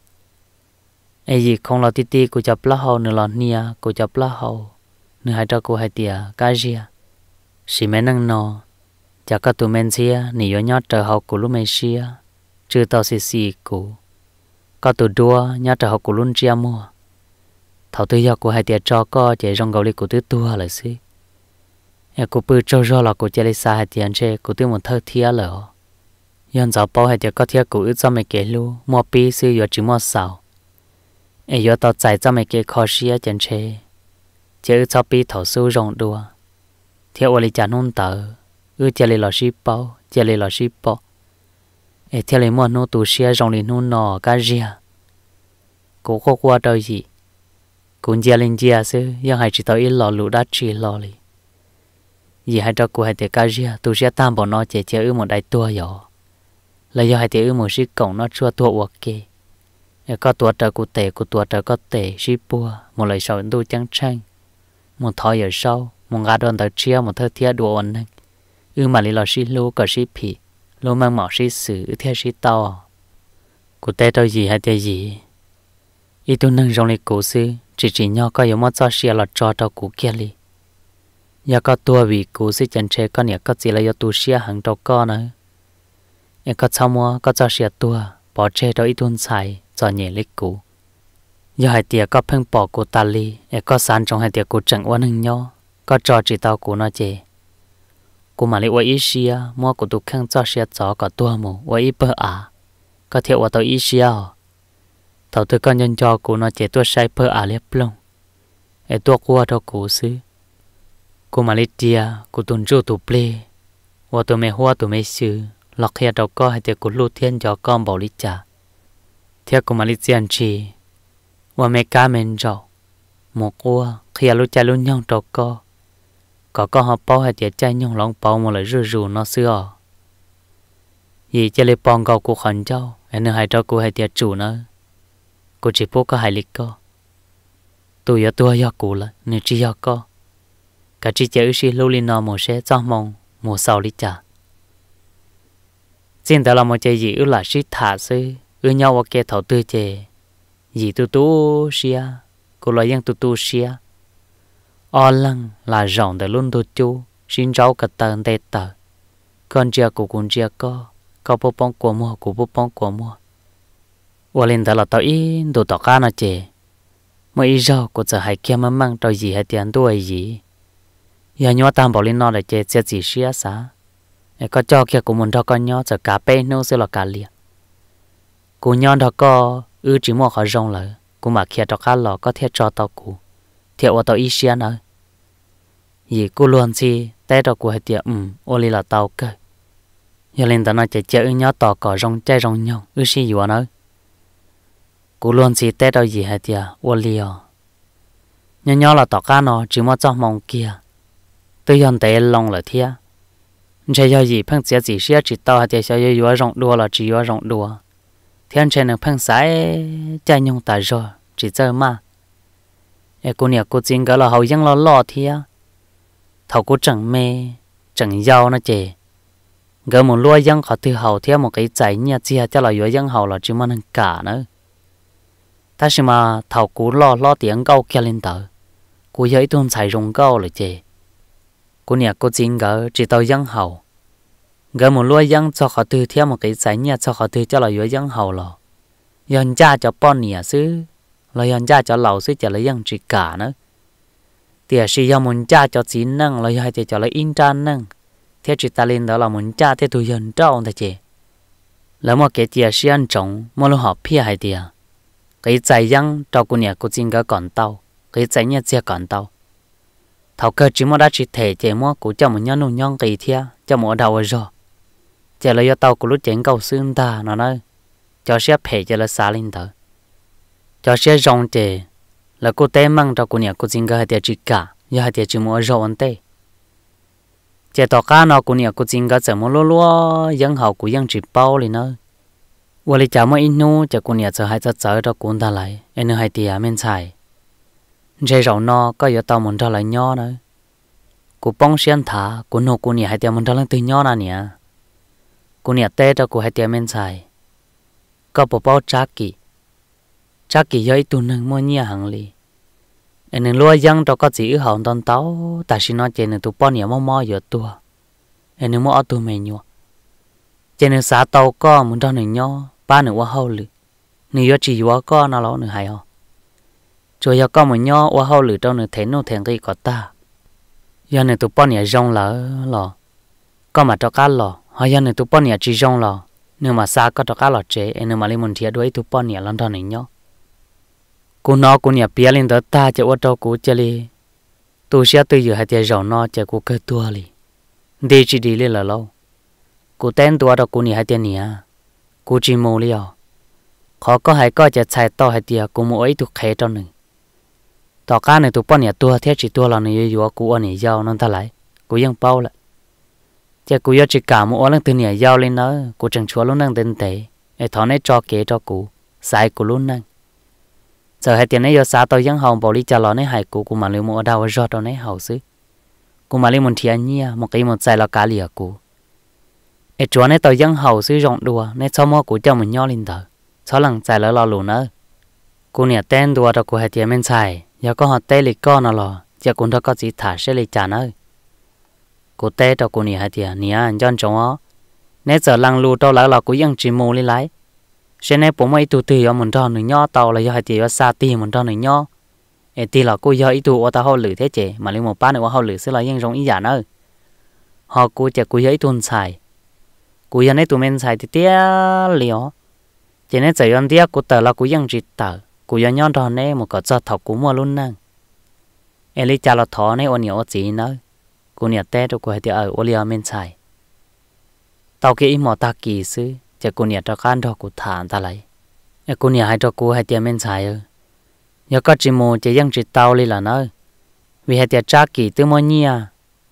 S1: 哎，以空了弟弟古叫不拉好，你了你啊，古叫不拉好，你还着古海地啊，干 gì à？是没能喏，家个土门子啊，你要鸟着好古路没事啊，知道是事故，个土多鸟着好古路只么？thầu tư do của hai tiệt cho co chế rong gấu li của tứ tua là xí nhà của bự cho do là của chế li xa hai tiền chế của tứ một thơ thia là yon giáo bao hai tiệt có thia của ít cho mày kể lu mua pi sư yo chỉ mua sào ai yo tao chạy cho mày kể khó xia chân chế chế ước cho pi thầu sư rong đua thia ô li chả nôn tờ ước chế li là ship bao chế li là ship bao e thia li mua nô tu xia rong li nôn nọ cá ria cố khó qua đâu gì cũng gia lên gia sư do hai chỉ tao ít lò lũ đã chỉ lò li vì hai đó của hai tiệc cá ria tôi sẽ tam bỏ nó chế chế ở một đại tua nhỏ là do hai tiệc ở một sĩ cổng nó chua tua uộc kê có tua trời cụ tệ cụ tua trời có tệ sĩ bua một lời sau tôi trắng trăng một thoi ở sau một gà đòn tao chia một thơ thia đùa ổn năng ư mà lý lò sĩ lô có sĩ phì lô mang mỏ sĩ sử ư thia sĩ to cụ tệ tao gì hay tê gì ít tôi nâng rong lý cổ sư chỉ chỉ nhau có yếu mất cho xe là cho cho cú kia li nhà có tua vì cú sĩ chân chế con nhà có gì là yếu tu xe hẳn đầu con nữa nhà có sau mua có cho xe tua bỏ chế đó ít tuôn xài cho nhẹ lịch cú giờ hai tiệc có phăng bỏ cú ta li nhà có sẵn trong hai tiệc cú chẳng uốn hình nhau có cho chỉ tao cú nó chế cú mà li uốn ít xe mua cú tu khăng cho xe cho có tua mù uốn ít bơ à có thiệu uốn tao ít xe thầu tôi con nhân cho cô nó chế tôi sai phơ à lép lông ấy tôi qua cho cô xứ cô mà lít dia cô tuần chú tụ ple và tụi mẹ hoa tụi mẹ sư lọc hè đầu co hay tôi cô lưu thiên cho con bảo lít cha theo cô mà lít tiền chi và mẹ cá men rồi một qua khi lúc cha lúc nhau đầu co có con họ bảo hay tiệt cha nhau lòng bảo một lời rủ rủ nó xưa gì chơi lấy bong cầu của khẩn cháu anh hai cho cô hay tiệt chủ nữa cô chỉ bố có hai lịch co tôi ở tôi ở cũ là nếu chỉ ở co cả chỉ chơi xí lâu lên nào một sẽ cho mong một sau lịch trả xin đó là một chơi gì ư là xí thả sư ư nhau ở kia thầu tư chơi gì tu tu xia cô lo yang tu tu xia o lăng là rộng để luôn tu chú xin cháu cả tờ tê tờ con chia của con chia co có bố bông của mua của bố bông của mua 我连到了到一都到干了去，我一绕过这还看慢慢到一还点多一，也鸟担保哩那来去这几时啊啥，哎个叫起古门到个鸟这咖啡弄些了咖哩，古鸟到个有只么好用了，古嘛看到干了个贴找到古，贴我到一些呢，也古乱些带到古还点嗯，我哩了到个，也连到那姐姐有鸟到个用再用用有些有呢。cú luôn chỉ tết đâu gì hết tiệt ô liều nhỏ nhỏ là tọt cá nó chỉ mà cho mong kia tôi hiện tại lòng là thiệt chỉ có gì phăng chỉ chỉ sẽ chỉ tao hết sẽ yêu yêu rộng đua là chỉ yêu rộng đua thiên trên được phăng sai, chạy nhung ta rồi chỉ chơi mà em cô nhà cô chính cái là hậu dân lo lo thiệt thầu cô chẳng mê chẳng giàu nó chè gỡ một lúa dân họ từ hậu thiệt một cái chạy nhà chia cho là yêu dân hậu là chỉ mà nâng cả nữa ta chỉ mà thảo cú lo lo tiếng câu kia lên tờ cú giấy tuôn xài rung câu là chê cú nhà cú chính gỡ chỉ tàu giang hậu gỡ một lúa giang cho họ tư theo một cái giải nhà cho họ cho là lúa giang hậu lò yon cha cho pon nhà xứ là yon cha cho cho là giang chỉ cả nữa tiệt sĩ yon muốn cha cho chín năng là cho là in tran năng thế chỉ ta lên đó là muốn cha thế tụi yon trâu thà chứ, là một cái tiệt sĩ ăn trống một lúa họ phe hai tiệt cái trái yang trao cô nhà cô chính cái còn tàu cái trái nhà chia còn tàu thầu cơ chỉ mua đã chỉ thể chỉ mua cũng cho một nhân nuôi nhân cái thia cho một đầu rồi chỉ là do tàu của lúc chén cầu xương ta nó nói cho xe phê chế là xa lên tới cho xe rong chế là cô té mang trao cô nhà cô chính cái tiệt chỉ cả giờ tiệt chỉ mua rồi anh tê chỉ tàu cá nó cô nhà cô chính cái chỉ mua lúa lúa dân hậu của dân chỉ bao lên nữa วันนี้จะมาอินโนจะกูเนี่ยจะให้จะเจอเรากูนทลายเอ็นให้ตีอาเมนใช่ใช่เราเนาะก็อย่าตามมันทลายย่อนะกูป้องเชียนถากูโนกูเนี่ยให้เตียมันทลายตีย่อนะเนี่ยกูเนี่ยเตะเรากูให้เตียเมนใช่ก็ปอป้าจักกี้จักกี้ย่อยตัวหนึ่งมั่วเนี่ยหังลีเอ็นลัวยังเราก็จีอื้อหองตอนเต้าแต่ชินอเจนตัวป้อนเนี่ยมั่วๆอยู่ตัวเอ็นมั่วเอาตัวเมย์ยัว cho nên xã tàu có muốn cho nên nhau ba nữa qua hậu lử nên yo chỉ qua có nó lo nữa hay ho cho yo có muốn nhau qua hậu lử cho nên thế nó thành cái có ta giờ này tụi bọn nhà rong là lò có mà cho cá lò hay giờ này tụi bọn nhà chỉ rong lò nếu mà xa có cho cá lò chế e nên mà lấy một thiệt đuổi tụi bọn nhà lăn cho nên nhau cô nó cô nhà bia lên đó ta cho qua cho cô chơi đi tôi sẽ tự giờ hai tiền rong nó cho cô cái tua đi đi chỉ đi lên là lâu cụ tên tua đó cụ nhỉ hay tiền nhỉ cụ chỉ mù liều khó có hay có จะใช้ต่อให้เดียกูมวยถูกเคจนหนึ่ง ต่อการหนึ่งตัวป้อนเนี่ยตัวเทียจีตัวเราเนี่ยอยู่กูอันเนี่ยยาวนั่นเท่าไหร่กูยังเป้าละเจ้ากูยอดจีกามัวเรื่องตัวเนี่ยยาวเลยเนอะกูจังชัวลุ่นนั่งเต็นเตะไอ้ถอนไอ้จอเก๋จอกู สายกูลุ่นนั่งเจอให้เตียนไอ้ยอสาตัวยังหองบอลิจะรอในหายกูกูมาเลี้ยมัวดาวจอดเอาในเห่าซื้อกูมาเลี้ยมันเทียนเนี่ยมันก็ยังมันใจเรากาเลียกู ai chúa này tôi dân hầu sử dụng đùa nên cho mua của chồng mình nhau lên thở. Cho lần xài lỡ lo lùn nữa cô nhà tên đùa rồi cô hệ tiền mình xài giờ có họ tê lịch con nó lò giờ cũng đâu có gì thả sẽ lịch trả nữa cô tê cho cô nhà hệ tiền à, nhà anh chọn chồng ó nên giờ lăng lù tàu lỡ lo cô dân chỉ mua lên lái sẽ nên bố mày tụt từ ở mình cho người nhau tàu là do hệ tiền xa tiền mình cho người nhau ai tiền là cô do ít tụt ở tàu họ lử thế chế mà lấy một ba nữa họ lử sẽ là dân giống ý giả nữa họ cô chả cô do ít tuần xài cú yên ấy tụi mình xài thì tiếc liều chỉ nên chơi yên tiếc cú tờ là cú yên chỉ tờ cú yên nhon đó nè một cái chợ thọc cú mua luôn nè em lấy cha là thọ nè ôn nhiều gì nữa cú nhiều té cho cú hay tiếc ở ô liều mình xài tao kia im mỏ ta kỳ sư chỉ cú nhiều cho can đó cú thản ta lại, em cú nhiều hai cho cú hay tiếc mình xài ơ nhớ có chỉ mua chỉ yên chỉ tao li là nè, vì hay tiếc cha kỳ tư mua nhia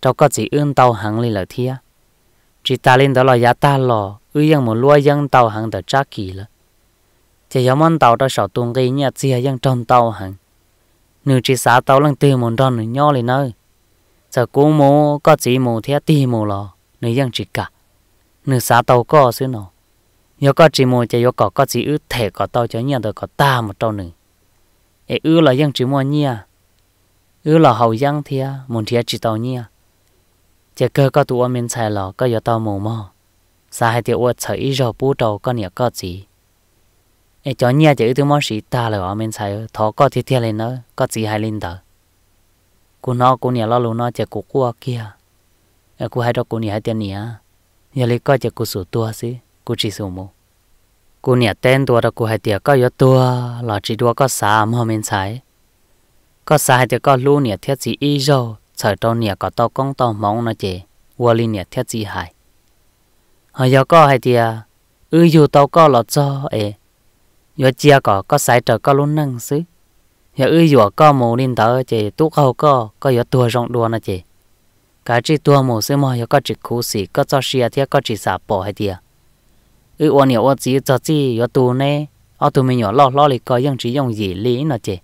S1: cho có chỉ ươn tao hằng li là thiệt chỉ ta lên đó là giá ta lo, ư yang một lúa yang tàu hàng đã chắc kỳ là chỉ có món tàu đó sợ tuôn cái nhà chỉ yang trong tàu hàng nếu chỉ xả tàu lăng từ một đòn nữ nhỏ lên nơi giờ cố mô có chỉ mô thế tì mô lò nếu yang chỉ cả nếu xả tàu có xứ nào, nếu có chỉ mô chỉ có có có chỉ ư thể có tàu cho nhà được có ta một tàu nữa. ê ư là yang chỉ mua nhà ư là hậu yang thia một thia chỉ tàu nhà chỉ cơ có tụ mình xài lò có giờ tao mù mò xa hai tiểu ua sợ ý rồi bú đầu có nhiều có gì ê cho nhia chỉ thứ món gì ta là ở mình xài thọ có thì thiệt lên nữa có gì hai lên đó cô nó cô nhẹ lo lú nó chỉ cô qua kia ê cô hai đó cô nhẹ hai tiền nhẹ nhẹ lấy coi chỉ cô sửa tua xí cô chỉ sửa mù cô nhẹ tên tua đó cô hai tiền có giờ tua là chỉ tua có xa mà mình xài có xa hai tiểu có lú nhẹ thiết gì ý rồi sở trâu nè có tao công tao mong nó chế, qua linh nè thiết gì hại họ giờ có hay thì ư dù tao có lọt cho ê giờ chia có có sai trở có luôn năng xứ giờ ư dù có mù nên tao chế, tu khâu có có giờ tua rong đua nó chế. cả chỉ tua mù xứ mà giờ có chỉ khú xì có cho xia thì có chỉ xả bỏ hay thì ư ô nè ô chỉ cho chỉ giờ tu nè ở tu mình nhỏ lo lo thì có dân chỉ dùng gì lý nó chế.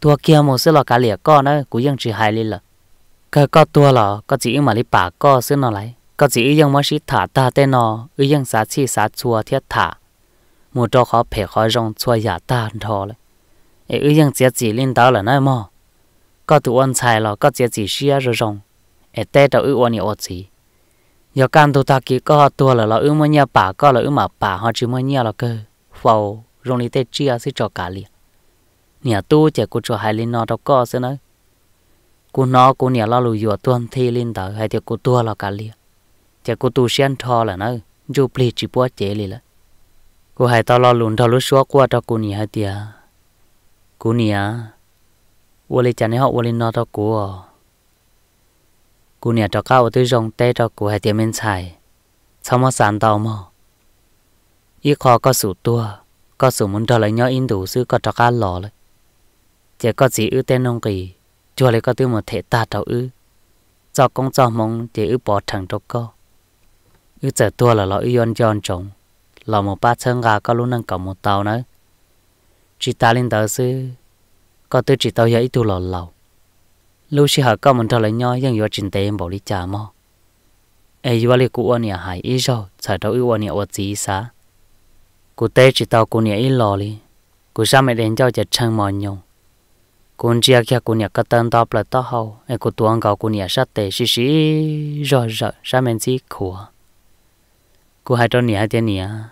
S1: tua kia mù xứ là cả lìa con nó cũng dân chỉ hại lý là ก็ก็ตัวหรอก็จีมาลิปากก็ซื้อหน่อไรก็จียังมาชิถาตาเตนออืยังสาชีสาชัวเทียถาหมู่จอเขาเผ่ขอรงชัวยาตาทอเลยเอืยังเจียจีลินดาวเหรอน้อยมอก็ตัวอ้วนชายหรอก็เจียจีเชียระรงเอเตตออืออ้วนนี่อดจียาการตัวตากีก็ตัวหรอเราอือมันเนียป่าก็เราอือมาป่าเขาจีมันเนียเราก็ฟาวรงนี้เตเจียสิจอกาเลียเนี่ยตู้เจ้ากูจะหายลินนอตก็ซื้อเนาะกูน้อกูเนี่ยเราลุยอยู่ตัวที่ลินเตอให้เดี๋ยกูตัวเรากันเลยเจ้ากูตูเชียนทอละนะจูปลีจีปัวเจเลยละ กูให้ตลอดลุนทอลุชัวกว่าตอกูเนี่ยเดียกูเนี่ยวนลิจันเนี่ยอลินอตอกูกูเนี่ยตอก้าวตัวจงเตตอกูให้เดี้ยมินใช่สมสารตอมออีคอก็สู่ตัว ก็สูมุนทอเลยนาะอินดูซื้อก็ตะก้าหล่อเลยเจ้าก็สีอื้อเต้นองกี chùa lại có tư một thể ta trâu ư cho công cho mong để ư bỏ thẳng trâu co ư trở tua là lo ư yon yon trồng là một ba chân gà có luôn năng cầm một tàu nữa chỉ ta lên tờ sư có tư chỉ tàu dậy tu lò lầu lúc xí hở có một trâu lấy nhau, nhưng yo trình tế bảo đi trả mò ai yo lấy cụ ôn nhà hải ý rồi trở trâu ư ôn nhà ôn gì xá cụ tê chỉ tàu cụ nhà ý lò li cụ sao mày đến cho chật chân mòn nhung con chia kia con nhà cái tên đáp lại tao hậu em cô tuang gạo con nhà sát tệ xí xí rõ rõ sát mình chỉ khổ cô hai trong nhà thế nhà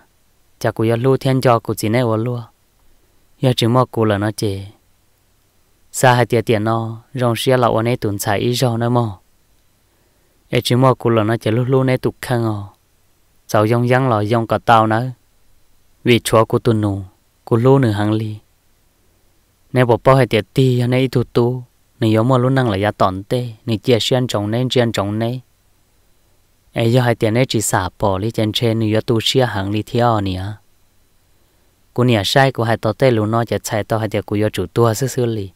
S1: cha cô yêu lưu thiên cho cô chỉ này ôn luôn giờ chỉ mua cô là nó chế xa hai tiền tiền nó rong xia lão anh ấy tuần xài ít rồi nó mò giờ chỉ mua cô là nó chế lưu lưu này tụt khăn ngò cháu dòng dăng lò dòng cả tao nữa vì chúa cô tuần nụ cô lưu nửa hàng ly ในบ่ป้อให้เตียตีในอีทุตูนยอมลุนนั่งหลายตอนเต้ในเจียเชียนจงเน่เจียนจงเน่เอ้ยให้เตียนในจีสาปอลิเจนเชนยอตูเชียหังลิเทียเนี่ยกูเนี่ยใช่กูให้ต่อเต้ลูนอจะใช้ต่อให้เตียกูยอจูตัวซื่อๆลี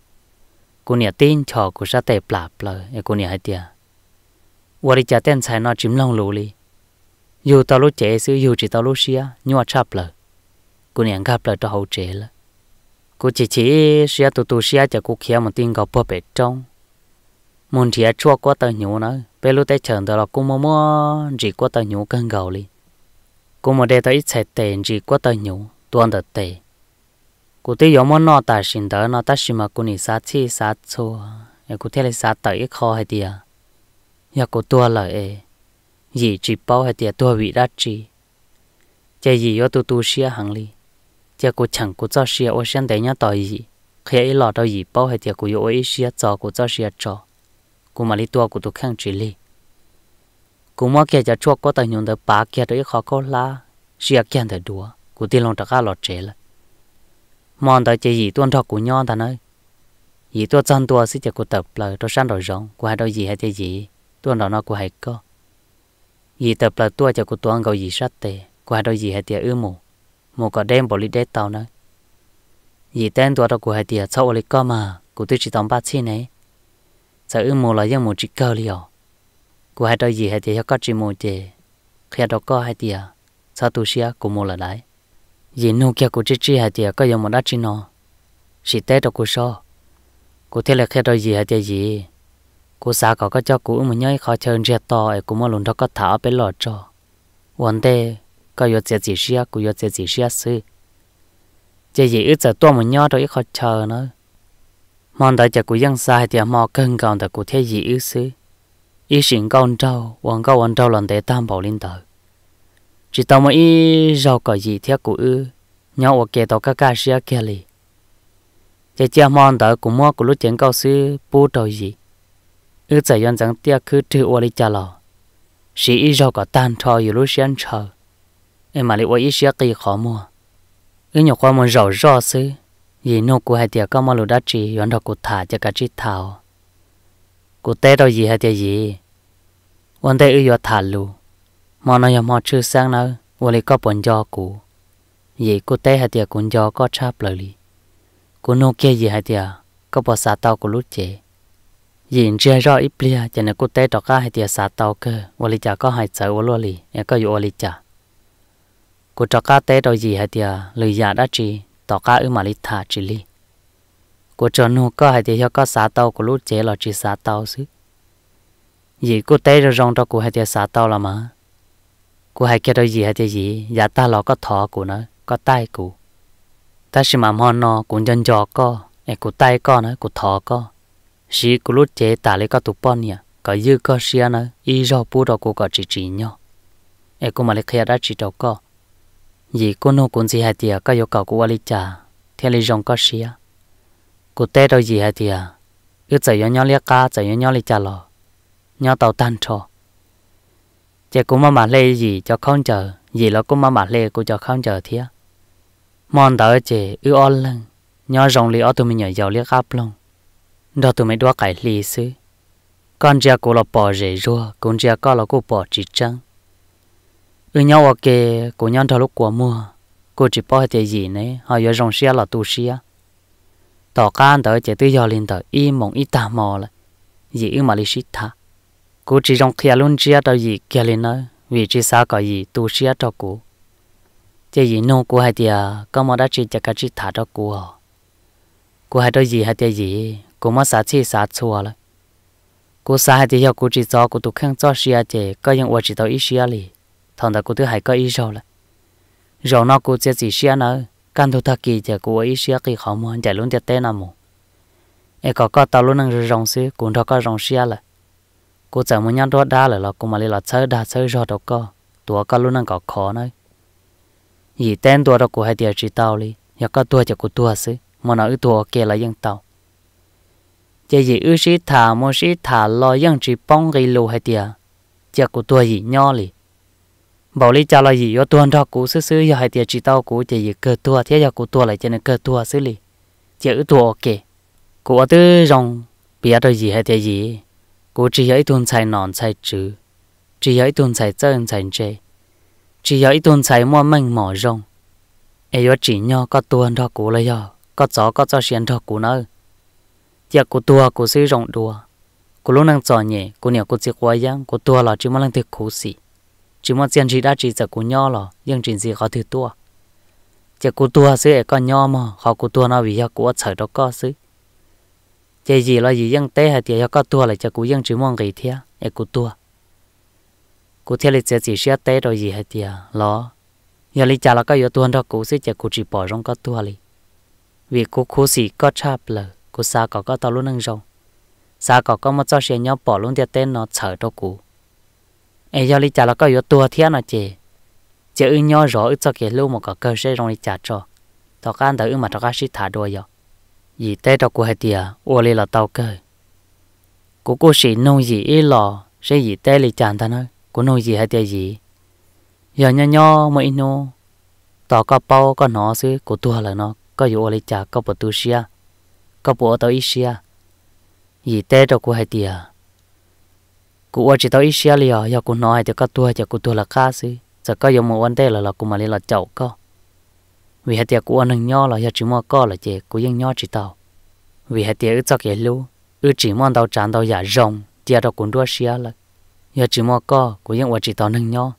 S1: กูเนี่ยตีนชอกูชะเตปลาบเลยไอกูเนี่ยให้เตียวริจะเต้นใช้นอจิมลงลูลีอยู่ต่อลูเจซื้ออยู่จิต่อลูเชียนัวชับเลยกูเนี่ยกับเลยต่อหูเจเลย cô chỉ chỉ xia tụ tụ xia cho cô khía một tiếng gặp bờ bể trong muốn thì chua quá tờ nhũ nữa bây lúc tới chờ đó là cô mua mua chỉ quá tờ nhũ cần gạo đi cô mua để tới ít chạy tệ chỉ quá tờ nhũ tuân được tệ cô thấy giống món nọ ta xin đỡ nó ta xin mà cô nị sát chi sát chua em cô thấy là sát tới ít khó hay tiệt nhà cô tua lời gì chỉ bao hay tiệt tua vị đắt chi chạy gì yo tụ tụ xia hàng đi tiệt cô chẳng cô cho xia ô xem đấy nhá tỏi gì khi ấy lọ đâu gì bao hay tiệt cô yêu ấy xia cho cô cho xia cho cô mà đi tua cô tôi khăng chỉ li cô mà kia cho chua có tài nhung được ba kia đấy khó có la xia kia được đùa cô đi lòng trắc lọ chế rồi, mòn tới chỉ gì tuân thọ của nhau thằng nơi gì tôi chân tôi sẽ cho cô tập lời tôi sang rồi rong cô hay đâu gì hay thế gì tuân đó nó cô hay có gì tập lời tôi cho cô tuân cầu gì sát tệ, cô hai đâu gì hay tiệt ư mù một cái đêm bỏ lì đét tàu nữa gì tên tuổi đó của hai tiệt sau lì mà cụ tôi chỉ tóm ba chi này sợ ư một là dân một chỉ cơ liền của hai đôi gì hai tiệt có chỉ một chỉ khi đó có hai tiệt sao tôi xia của một là đấy gì nô kia của chỉ chỉ hai tiệt có dùng một đắt chỉ nó chỉ té đó của sao cụ thế là khi đó gì hai tiệt gì cụ xã có có cháu cụ mà nhớ khó chơi riết to ấy cụ mà lùn đó có thảo bé lọ cho vấn đề chế chế chế nhau rồi khó chờ nữa. đợi sai thì cần ก็ยอดเสียจีเสียกูยอดเสียจีเสียซื้อจะยีอึดจะตัวมันย่อตัวอีกเขาเชอเนาะมองแต่จะกูยังสายเดียวมอเกินก่อนแต่กูเที่ยยีอึดซื้ออีสิงก่อนเจ้าวังก็วันเจ้าหลังแต่ตามบอกลินเตอร์ chỉ tao mà ý con tam bảo linh tử. chỉ tao mới rau cỏ gì theo cụ ư nhau ở kia tao cá cá xia kia li chế chia mòn đợi cũng mua của lúc chén cao sư bu đầu gì ư chạy yon chẳng tiếc cứ trừ ô li cha lò chỉ ý rau cỏ tan thò ở lúc xuyên chờ em mà lại ôi ít xia kỳ khó mua cái nhỏ qua một rầu rò xứ gì nô của hai tiệc có mà lù đá trì vẫn đọc cụ thả cho cả chi thảo cụ té đâu gì hai tiệc gì vấn đề ư thả lù mà nó yo mò chưa sang nữa quan lại có bọn do cụ gì cụ té hai tiệc cũng do có chắp lời lì cụ nô kia gì hai tiệc có bỏ xả tao của lút chế nhìn chơi rõ ít bia cho nên cụ té đọc cả hai tiệc xả tao cơ quan lại có hai sợ quan lì em có dụ quan lại chả cô cho cá té rồi gì hay tiệt lời giả đã chỉ tỏ cá ư mà lít thả chỉ li cô cho nu có hay tiệt cho cá xả tàu của lúc chế là chỉ xả tàu chứ. gì cô té rồi rong cho cô hay tiệt xả tàu là mà cô hay kia rồi gì hay tiệt gì giả ta lo có thọ của nó có tay của ta chỉ mà mòn nó cũng chân chó co ai của tay co nó của thọ co chỉ của lúc chế ta lấy có tụ pon nha, có dư có xia nó y do bu đó cô có chỉ chỉ nhau ai cũng mà lấy kia đã chỉ đâu co gì cô nô cũng gì hay tiệt có yêu cầu của ali cha thế là rong có xia cô té đâu gì hay tiệt ước chạy nhau lia cá chạy nhau lia cha lo nhau tàu tan trò chạy cũng mà mà lê gì cho không chờ gì là cũng mà mà lê cô cho không chờ thế mòn tới chị ước on lên nhau rong lia tụi mình nhảy giàu lia áp luôn, đó tụi mình đua cải lì xứ con chia cô là bỏ rể rùa con chia có là cô bỏ chỉ trăng ở nhau ở kề của nhân thằng lúc của mưa, cô chỉ bỏ cái gì này họ vừa rong xe là tu xe tỏ can tới chỉ tới giờ lên tới y mong ít ta mò lại gì mà lý sĩ tha cô chỉ rong kia luôn xe tới gì kia lên nói vì chỉ sao có gì tu xe cho cô chỉ gì nô cô hay thì có mà đã chỉ cho cái chỉ thả cho cô họ, cô hay tới gì hay thì gì cô mà sao chỉ sao chua lại cô sao hay thì giờ cô chỉ cho cô tu khen cho xe chỉ có những vật chỉ tới ít xe lại thằng ta cô thứ hai có ý rồi là rồi nó cô sẽ chỉ xia nữa căn thu thắc kỳ thì cô ấy xe kỳ khó muốn chạy luôn chạy tên nào mù em có có tao luôn đang rong xí cũng đâu có rong xe là cô chẳng muốn nhát đó đa là là cô mà lấy là chơi đa chơi rồi đâu có tua có luôn đang có khó nữa gì tên tua đó cô hay điều chỉ tao đi giờ có tua cho cô tua xí mà nó tua kia là dân tao chỉ gì ư sĩ thả mua sĩ thả lo dân chỉ bong gây lô hay tiệt chỉ có tua gì nho đi bảo lý cha là gì yo tuân ra cú xứ xứ yo hai tiệt chỉ tao cú chỉ gì cơ tua thế yo cú tua lại cho nên cơ tua xử lý chỉ ở tua ok cú ở tư rong bia rồi gì hai tiệt gì cú chỉ ấy tuân xài nón xài chữ chỉ ấy tuân xài chân xài chê chỉ ấy tuân xài mua mình mỏ rong ai yo chỉ nhau có tuân ra cú là yo có chó có cho xiên ra cú nữa giờ cú tua cú xứ rong đua cú lúc năng chọn nhẹ cú nhiều cú chỉ quay giang cú tua là chỉ muốn năng thiệt cú xì chỉ muốn tiền chỉ đã chỉ giờ cũng nhau rồi nhưng chuyện gì khó thứ tua chỉ cú tua xứ sẽ con nhau mà khó cú tua nó vì do cũng ở đó có xứ chỉ gì là gì nhưng té hay thì do có tua lại chỉ cũng nhưng chỉ mong gì thế để cú tua cú thế là chỉ sẽ té rồi gì hay thì lo giờ lý trả là có yếu tua đó cú xứ chỉ cú chỉ bỏ trong có tua đi vì cú cú gì có chạp là cú xa có có tao luôn năng rồng xa có có một cho xe nhau bỏ luôn thì tên nó chở đó cú ai giờ đi trả là có yếu tua thiên à chị chị ưng nhau rõ cho cái lúc một cái cơ sẽ rồi trả cho tao can tới mà tao cá sĩ thả đuôi rồi gì tết tao của hai tiề ô li là tao cơ của cô sĩ nông gì ý lo, sẽ gì tết li chàng ta nói của nông gì hai tiề gì giờ nhau nhau mới nô tao có bao có nó xứ của tua là nó có yếu ô li trả có bộ tu xia có bộ tao ý xia gì tết tao của hai tiề cụ ở chỉ tao ít xia liền giờ cụ nói thì có tua giờ cụ tua là cá xí giờ có dùng một vấn đề là là cụ mà lấy là chậu co vì hạt tiệc cụ ăn hàng nho là giờ chỉ mua co là chị cụ ยัง nho chỉ tao vì hạt tiệc ít cho cái lú ít chỉ mua tao chán tao giả rồng giờ đó cũng đua xia là giờ chỉ mua co ở chỉ tao hàng nho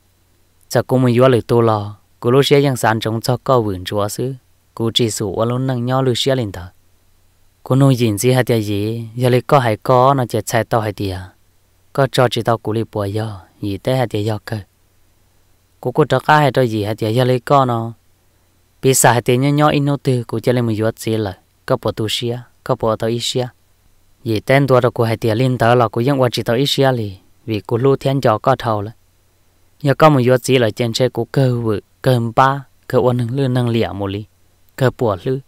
S1: giờ cụ mình vừa lấy tu là cụ lúc xia ยัง sản trồng cho co vườn chúa xứ cụ chỉ sủ ở lúc hàng nho lúc xia lên thở cô nuôi gìn gì hạt tiệc gì giờ lấy co hay co nó chỉ chạy tao hay tiệc có cho chị tao cú li bùa yo gì té hạt tiền yo cơ cú cú cho cá hay cho gì hạt tiền yo lấy con nó bị sa hạt tiền nhỏ nhỏ in nô tư cú chơi lên một yuất gì lại. có bỏ tu xia có bỏ tao ít xia gì tên tua rồi cú hạt tiền linh tao là cú vẫn qua chị tao ít xia li vì cú lưu thiên cho có thầu là nhờ có một yuất gì lại trên xe cú cơ vự cơm ba cơ uốn nâng lư nâng lẻ một li cơ bùa lư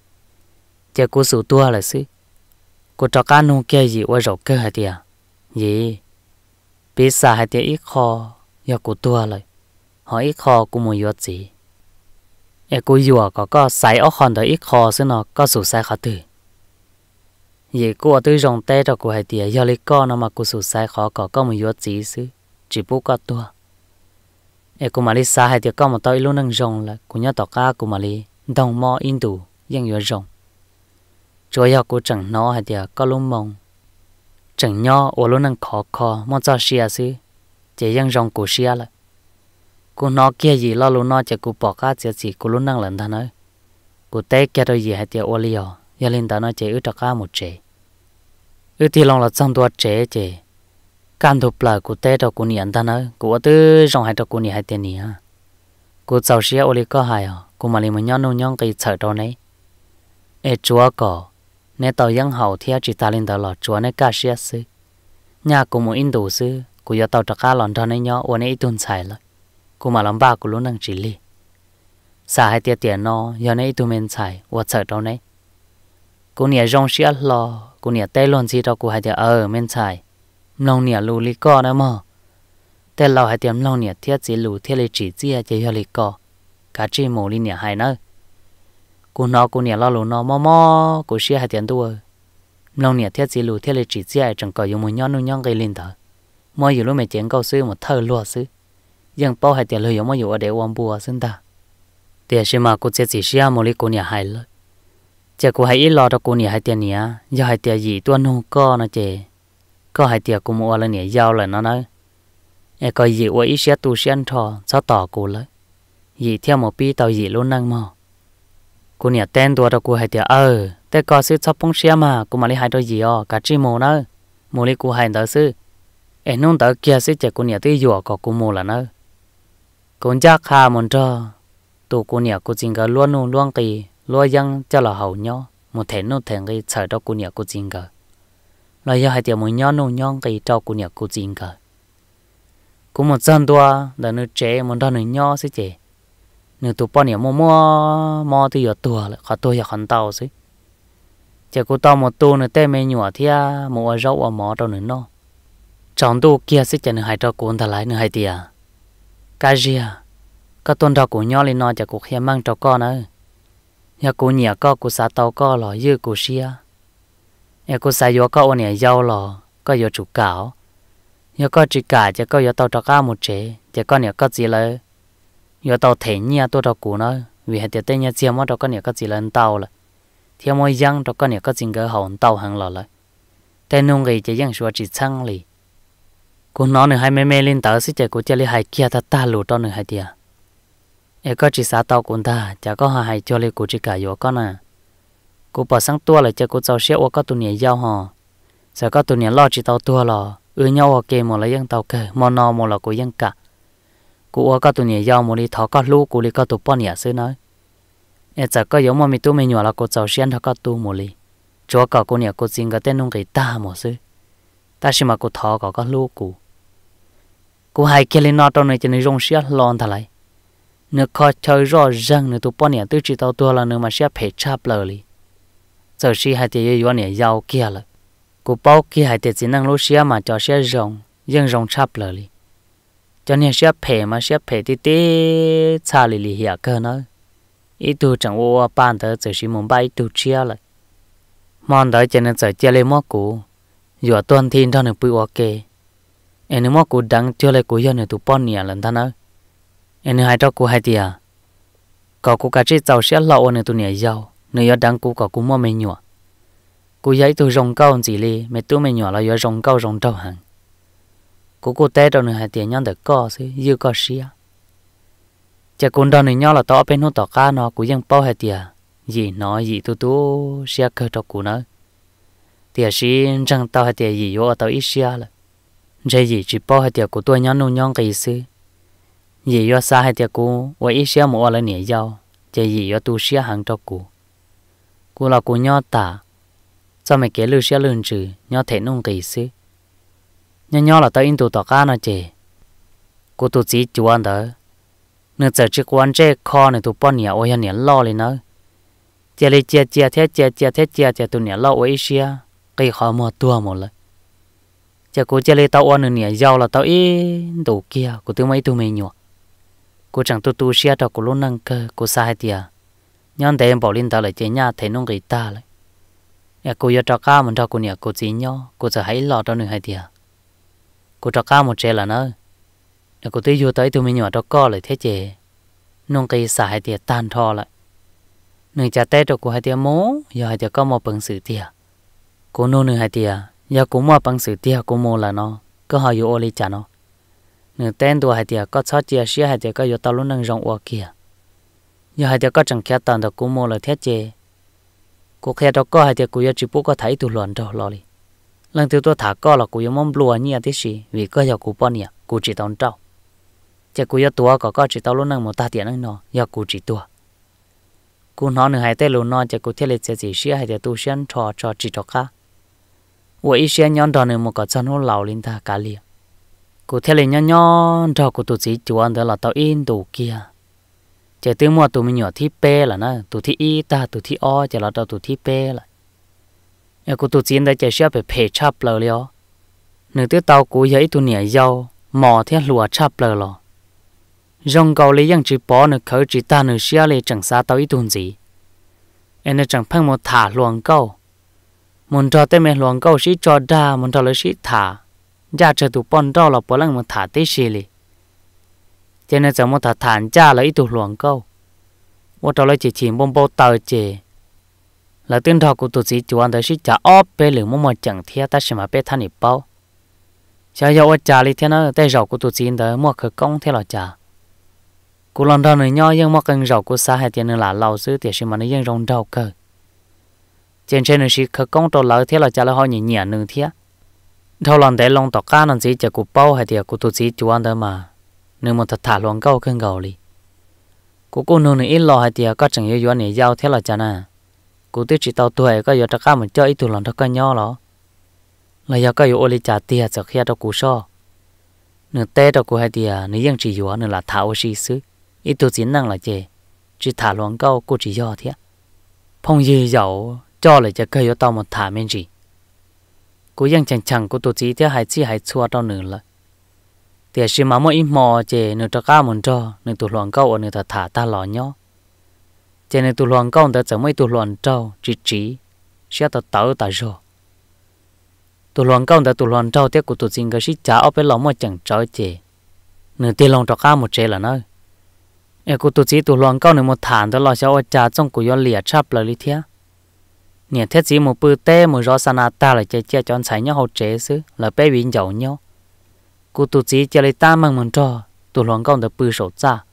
S1: chơi cú sủ tua là xí. cú cho cá nô kia gì qua rổ cơ hạt tiền gì bị xả hai tiếng ít kho giờ của tua rồi họ ít kho cũng muốn yếu gì em cũng yếu có có sai ở hòn đó ít kho xí nó có sủ sai khó từ vậy cô tư rong tay cho cô hai tiếng giờ lấy con nó mà cô sủ sai khó có có muốn yếu gì xí chỉ bố có tua em cũng mà đi xả hai tiếng con mà tôi luôn đang rong là cũng nhớ tỏ cá cũng mà đi đồng mò in yếu rong chúa giờ cô chẳng nó hai tiếng có luôn mong chẳng nho ô lô năng khó khó mong cho xia xí chế dân rong cổ xia là cô nó kia gì lo lô nó chế cô bỏ cá chế chỉ cô lô năng lần thà nói cô té kia đôi gì hay tiệt ô liò giờ lên ta nói chế ước trắc cá một chế ước thì lòng là trong tua chế chế can thuộc là cô té cho cô niệm thà nói cô ở tư rong hay cho cô niệm hay tiền nhỉ cô cháu xia ô liò có hài à cô mà liền mà nhon nhon cái sợ đó này ê chúa cỏ nè tàu yang hậu theo chỉ ta linh tàu lọt chúa nè cá sĩ sư nhà của một in đủ sư của giờ tàu trắc cá lòn cho nên nhỏ uốn ấy tuôn xài lại của mà làm ba của luôn năng chỉ li xả hai tia tiền nó giờ nè tuôn mình xài uốn sợ đâu nè của nhà rong sĩ lo, của nhà tây luôn gì đó của hai tia ờ mình xài nông nhà lưu li co nè mò tây lò hai tiệm nông nhà thiết chỉ lưu thiết li chỉ chia chỉ giờ li co cá chi mồ li nhà hai nơi cô nó cô nhà lo lù nó mò mò cô xia hai tiền tua lâu nhà thiết gì lụ thiết là chỉ chia chẳng có dùng một nhon nhon cái linh thở mò dù lúc mày chén câu sư một thơ lúa sư nhưng bao hai tiền lụ dùng mò dù ở để uống bùa xin ta tiền xí mà cô chết chỉ xia một lít cô nhà hai lợ chỉ cô hay ít lo cho cô nhà hai tiền nhà giờ hai tiền gì tuân hô co nó chè có hai tiền cô mua là nhà giàu là nó nói ai coi gì uống ít xia tu xia ăn sao tỏ cô lấy gì theo một pi tàu gì luôn năng mò cô nhà tên tua đó cô hay tiệt ờ tê có sự chấp phong xe mà cô mà lấy hai đôi gì ó ờ, cả chi mồ nữa mồ lấy cô hay đỡ sư em nôn tớ kia sẽ chạy cô nhà tới dùa có cô mồ là nữa cô chắc hà muốn trơ, tụ cô nhà cô chính cả luôn luôn luôn kì luôn dăng cho là hậu nhau một thẻ nô thẻ cái chờ đó cô nhà cô chính cả là do hai tiệt muốn nhau nô nhau cái cho cô nhà cô chính cả cũng một dân tua đàn nữ trẻ muốn đó nữ nhau sẽ chạy nếu tụ bọn nhà mua mua thì giờ tua lại khó tua giờ khó tàu xí chỉ cô tao một tu nữa tên mày nhủa thì à, mua rau à mỏ đâu nữa nó trong kia sẽ chỉ nữa hai trò cuốn thà lại cái gì à cái tuần trò của nhau lên nó chỉ cô khi mang trò con nữa nhà cô nhà cô xã tàu co lò như cô xia nhà cô xã gió co ôn nhà lò có gió chủ cảo nhà co chỉ cả chỉ có gió tàu trò cá một chế chỉ có nhà co gì lấy giờ tàu thể nhà tôi đâu cũ nó vì hệ tiền nhà chiêm mà đâu có nhiều cái gì lên tàu là thì mỗi giang đâu có nhiều cái gì cái hồn tàu hàng lọ lại tên nông người chỉ giang xua chỉ sang lì cô nói nữa hai mẹ mẹ lên tàu xí chạy cô chơi li hai kia ta ta lù to nữa hai tia em có chỉ xả tàu cũng ta chả có hai cho li cô chỉ cả yếu con à. cô bỏ sang tua lại chơi cô cháu xe ô có tụi nhảy giao hò giờ có tụi nhảy chỉ tàu tua lò ưa nhau ok mà lấy giang tàu kề mò nò mò cô giang cả กูก็ตัวเนี่ยยาวมูลีทอก็ลูกกูลีก็ตัวป้อนเนี่ยซื้อน้อยเนี่ยจะก็ยอมมีตัวไม่หนัวแล้วกูจะเชียนทอก็ตัวมูลีจัวก็กูเนี่ยกูจริงก็เต้นนุ่งกี่ตาหมดซื้อแต่ชิมากูทอก็ก็ลูกกูกูให้เคลินอตอนนี้จะในรงเชียลอนทลายเนื้อคอเชยรอจังเนื้อตัวป้อนเนี่ยตัวจีตัวตัวละเนื้อมาเชียเพชชาเปล่าลีเจอชีให้เตียยวนเนี่ยยาวเกี่ยเลยกูเป้าเกี่ยให้เตียจีนั่งลูกเชียมาจอเชียรองยังรองชาเปล่าลี cho nên sẽ phê mà sẽ phê tí tí xa lì lì hiểu cơ nó ý tu chẳng ô bàn tới chỉ xin muốn bay tu chia lại mòn tới cho nên chỉ chia lên móc cũ giờ tuần thiên cho nên bự ok anh móc cũ đắng chưa lấy cũ giờ này tu pon nhỉ lần thân ơi anh hai cho cũ hai tia có cũ cá chỉ tàu sẽ lâu này tu nhỉ giàu nếu giờ đắng cũ có cũ mua mình nhọ cũ giấy tu rong cao gì li mẹ tu mình nhọ là giờ rong cao rong trâu hàng cô cô té trong này hai tiền nhân được co chứ dư có xia chả cuốn đó này nhau là tỏ bên hô tỏ cá nó cũng vẫn bao hai tiền gì nói gì tu tu xia cơ cho cụ nữa, tiền xin chẳng tao hai tiền gì ở tao ít xia là chỉ gì chỉ bao hai tiền của tôi nhau nông nhau cái gì gì vô xa hai tiền của với ít xia mua là nhẹ giàu chỉ gì vô tu xia hàng cho cụ cô là cô nhau ta, cho mày kể lưu xia lương chứ nhau thể nông cái gì nhỏ nhỏ là tới in tụ tọt cá nó chè cô tụ chỉ chuan đó nửa giờ trước quan chế kho này tụ bọn nhà ôi nhà lo lên nó chia lấy chia chia thế chia chia thế chia chia tụ nhà lo ôi xia cây khó mua tua một lần chia cô chia lấy tao ăn nửa nhà giàu là tao in tụ kia cô tụ mấy tụ mấy nhọ cô chẳng tụ tụ xia tao cô luôn năng cơ cô sai tiệt nhân thế em bảo linh tao lại chế nhà thấy nông người ta lại nhà cô yêu cho cá mình cho cô nhà cô chỉ nhau cô giờ hãy lo cho nửa hai tiệt cô cho cá một trẻ là nó để cô tí tới tụi mình nhỏ cho co lại thế chế, nông cây xả hai tiệt tan thò lại nương cha tết cho cô hai tiệt mố giờ hai tiệt có một bằng sự tiệt cô nô nương hai tiệt giờ cũng một bằng sự tiệt cô mô là nó cứ hỏi vô ô lý cha nó nương tên tụi hai tiệt có sáu chia xía hai tiệt có vô tao luôn năng rộng ô kia giờ hai tiệt có chẳng kia tàn được cô mô là thế chế, cô khe cho co hai tiệt cô giờ chỉ có thấy tụi loạn trò lo đi lần thứ tôi thả co là cụ yếm mông lùa nhia thế gì vì cơ giờ cú bọn nhỉ cú chỉ tao trâu chỉ cú yếm tua có co chỉ tao luôn nâng một ta tiền nọ giờ cú chỉ tua cú nói nữa hai tay luôn nó chỉ cú thiết lập sẽ chỉ xia hai tay tu xuyên cho cho chỉ cho khác ủa ý xia nhon đòn nữa một cái chân hô lão lên ta cả liền cú thiết lập nhon nhon cho cú tu chỉ chủ anh đó là tao in đủ kia chỉ tiếng mua tụi mình nhỏ thi pe là nè, tụi thi y ta tụi thi o chỉ là tao tụi thi pe là nhà cô tụi chiến đã chạy xe về phê chắp lờ lió nửa tiếng tàu cú giấy tu nhảy dâu mò theo lùa chắp lờ lò rong cầu lấy yang chỉ bỏ nửa khởi chỉ ta nửa xe lấy chẳng xa tàu ít tuần gì anh nè chẳng phăng một thả luồng câu muốn cho tên mẹ luồng câu sĩ cho đa muốn cho lấy sĩ thả ra chờ tụi bón đó là bỏ lăng một thả tê xì li cho nên chẳng một thả thản cha lấy tu luồng câu một trò lấy chỉ chỉ bom bao tờ chè là tuyên thọ của tụi chị chủ ăn tới sĩ trả óp bê lửa mồm một chẳng thia ta xem mà bê than nhịp bao chả dạo ở trả lý thế nó tay rau của tụi chị tới mua khởi công thế là trả cú lần đầu này nhau nhưng mà cần rau của xa hay tiền là lâu xứ tiền xem mà nó nhưng rong rau cơ trên trên này sĩ khởi công tổ lỡ thế là trả là họ nhỉ nhỉ nương thia thâu lần đấy lòng tỏ cá lần gì chả cú bao hay tiền của tụi chị chủ ăn tới mà nương mà thật thả luôn câu cơn gầu đi cú cô nương này ít lo hay tiền có chẳng yêu yêu này giao thế là trả nè cụ tiêu chỉ tàu tuổi có giờ trắc cá mình cho ít tuổi lần trắc cá nhỏ lọ là giờ có ô lý trả tiền cho khi đó cụ so nửa tê đó cụ hay tiền à, nửa dân chỉ yếu nửa là thảo sĩ xứ ít tuổi chỉ năng là gì chỉ thả loạn câu cụ chỉ do thế phong gì giàu cho lại cho cây tàu một thả men gì cụ dân chẳng chẳng cụ tuổi chỉ thế hay chi hay chua tao nửa là tiền à, xí mà mỗi mò chè nửa trắc cá mình cho nửa tuổi loạn câu nửa thả thả ta lọ nhau cho nên tụi loạn con đã chẳng mấy tụi loạn trâu chỉ chỉ sẽ tao tớ ta rồi tụi loạn con đã tụi loạn trâu tiếc của tụi xin cái gì, trả ở bên lòng mà chẳng trói chề nửa tiền lòng trọc cá một chề là nơi em của tụi chỉ tụi loạn con nửa một thản đó là sẽ ở trả trong của do lìa chắp lời lý thế nhà thiết chỉ một bữa tê một rõ sana ta là chơi chơi cho anh sài nhau hậu chế xứ là bé bị nhậu nhau cô tụi chỉ chơi lấy ta mang mình cho tụi loạn con đã bự sổ ra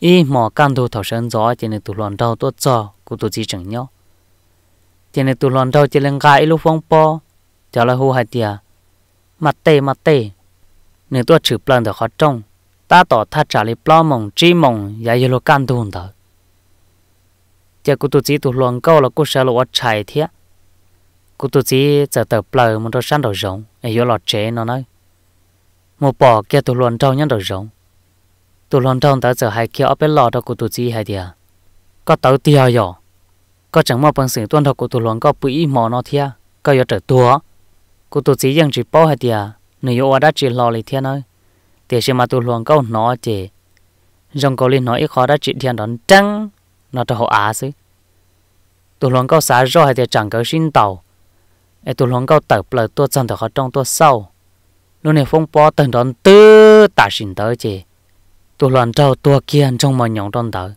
S1: ý mỏ can đồ thảo sơn gió cho nên tụ loạn đau tốt cho của tụ chỉ chẳng nhau cho nên tụ loạn đau cho nên gãi lúc phong po cho là hô hai tia mặt tê mặt tê nên tôi chữ plan được khó trông ta tỏ tha trả lời plo mộng, chi mộng, ya yêu lo can đồ đó cho của tụ chỉ tụ loạn câu là cô sẽ lo chạy thế cô tụ chỉ giờ tờ plờ một đôi săn đầu giống, ấy yêu lo chế nó nói một bỏ kia tụ loạn đau nhân đầu rộng tụi lon trong đó giờ hai kia ở bên lò đó của tụi chi hai thì có tàu tiêu rồi có chẳng mà bằng sự tuân thủ của tụi lon có bụi mỏ nó thia có giờ trở tua của tụi chỉ bao hai thì à nếu ở đã chỉ lò lì thia nơi, thì xem mà tụi lon có nó chỉ trong câu liên nói ít khó đã chỉ thiên đón trăng nó cho họ á xí tụi lon có xá rồi hai thì chẳng có xin tàu ai tụi có tập lời tua chân thì họ trong tua sau lúc này phong bó tần đón tư tả xin tới chỉ tôi lần trâu tôi kia trong mà nhộng trong tờ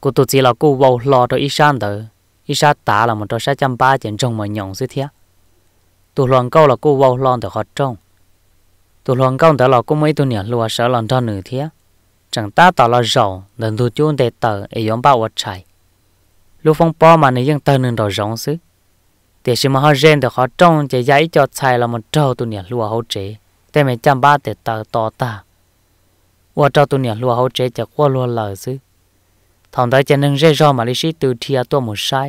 S1: cô tôi chỉ là cô bầu lò cho ít san tờ ít san tả là một trò sát trăm ba chuyện trong mà nhộng dưới thiết tôi lần câu là cô bầu lò để họ trong tôi lần câu tờ là cô mấy tôi nhảy lùa sợ lần cho nửa thiết chẳng ta tỏ là rầu nên tôi chôn để tờ để yếm bao vật chạy lúc phong bao mà này dân tờ nên đòi rộng xứ thì xem mà họ rèn tờ họ trong chỉ dạy cho chạy là một trâu tôi nhảy lùa hậu chế để mình trăm ba để tờ to ta ว่าเจ้าตัวเนี่ยรัวเขาเจจากว่ารัวเหล่าซื้อทำได้จะนึงเร่อมาลิชิตัวเทียตัวหมดใช่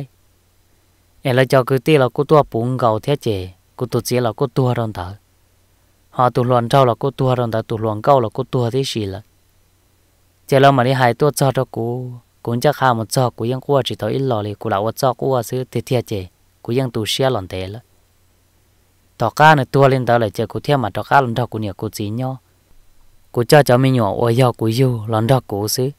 S1: เอลเจ้าคือตีเรากูตัวปุ่งเก่าเทเจกูตัวเจียเรากูตัวรอนตาหาตัวหลอนเจ้าเรากูตัวรอนตาตัวหลวงเก่าเรากูตัวที่สี่ละ เจเรามาลิหายตัวเจ้าตัวกู กูจะฆ่ามันเจ้ากูยังกลัวจิตเอาอิหล่อเลยกูหลาว่าเจ้ากูว่าซื้อเทียเจ กูยังตัวเชียหลอนเตะละต่อก้าในตัวเล่นตาเลยเจกูเทียมาต่อก้าหลอนเจ้ากูเนี่ยกูจีนย่อ của cha cháu mình nhỏ ở nhà của yêu lần đó của xứ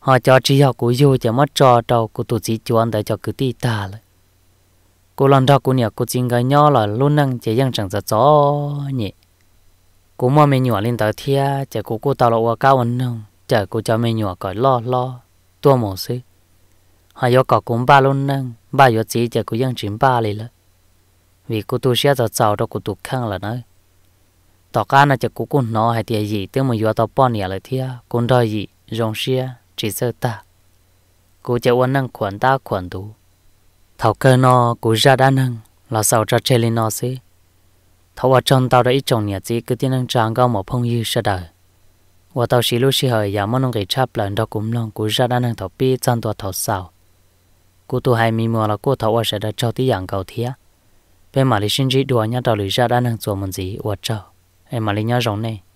S1: họ cho chỉ học của yêu chỉ mất cho đầu của tụi chị chuẩn để cho cứ tí ta lại cô lần đó cô nhà cô chính cái nhỏ là luôn năng chỉ yên chẳng giật gió nhỉ cô mà mình nhỏ lên tới thia chỉ cô cô tao là qua cao hơn không chỉ cô cho mình nhỏ cởi lo lo tua mồ xứ họ yêu cả cũng ba luôn năng ba yêu chỉ chỉ cô yên chín ba lại là vì cô tu sửa giật giàu đó cô tu khăng là nói tao cá nó chỉ cố cũng nó hay thì gì tới mà vừa tao bỏ nhà lại thia gì rong xia chỉ sợ ta cố chỉ uốn nâng quần ta quần đủ thảo cơ nó cố ra đã nâng là sao cho chơi lên nó xí thảo ở tao đã ít trồng nhà gì cứ tiên nâng trang cao một phong như sợ đời và tao xí lúc xí hơi giờ món ông cái chắp lần đó cũng long cố ra đã nâng thảo pi chân tua thảo sao cô tu hai mi mùa là cô thảo ở sẽ đã cho tí dạng cầu thía bên mà sinh chỉ đùa nhá tao lý ra đã nâng chùa mình gì và trâu em mà lấy nhau rồng này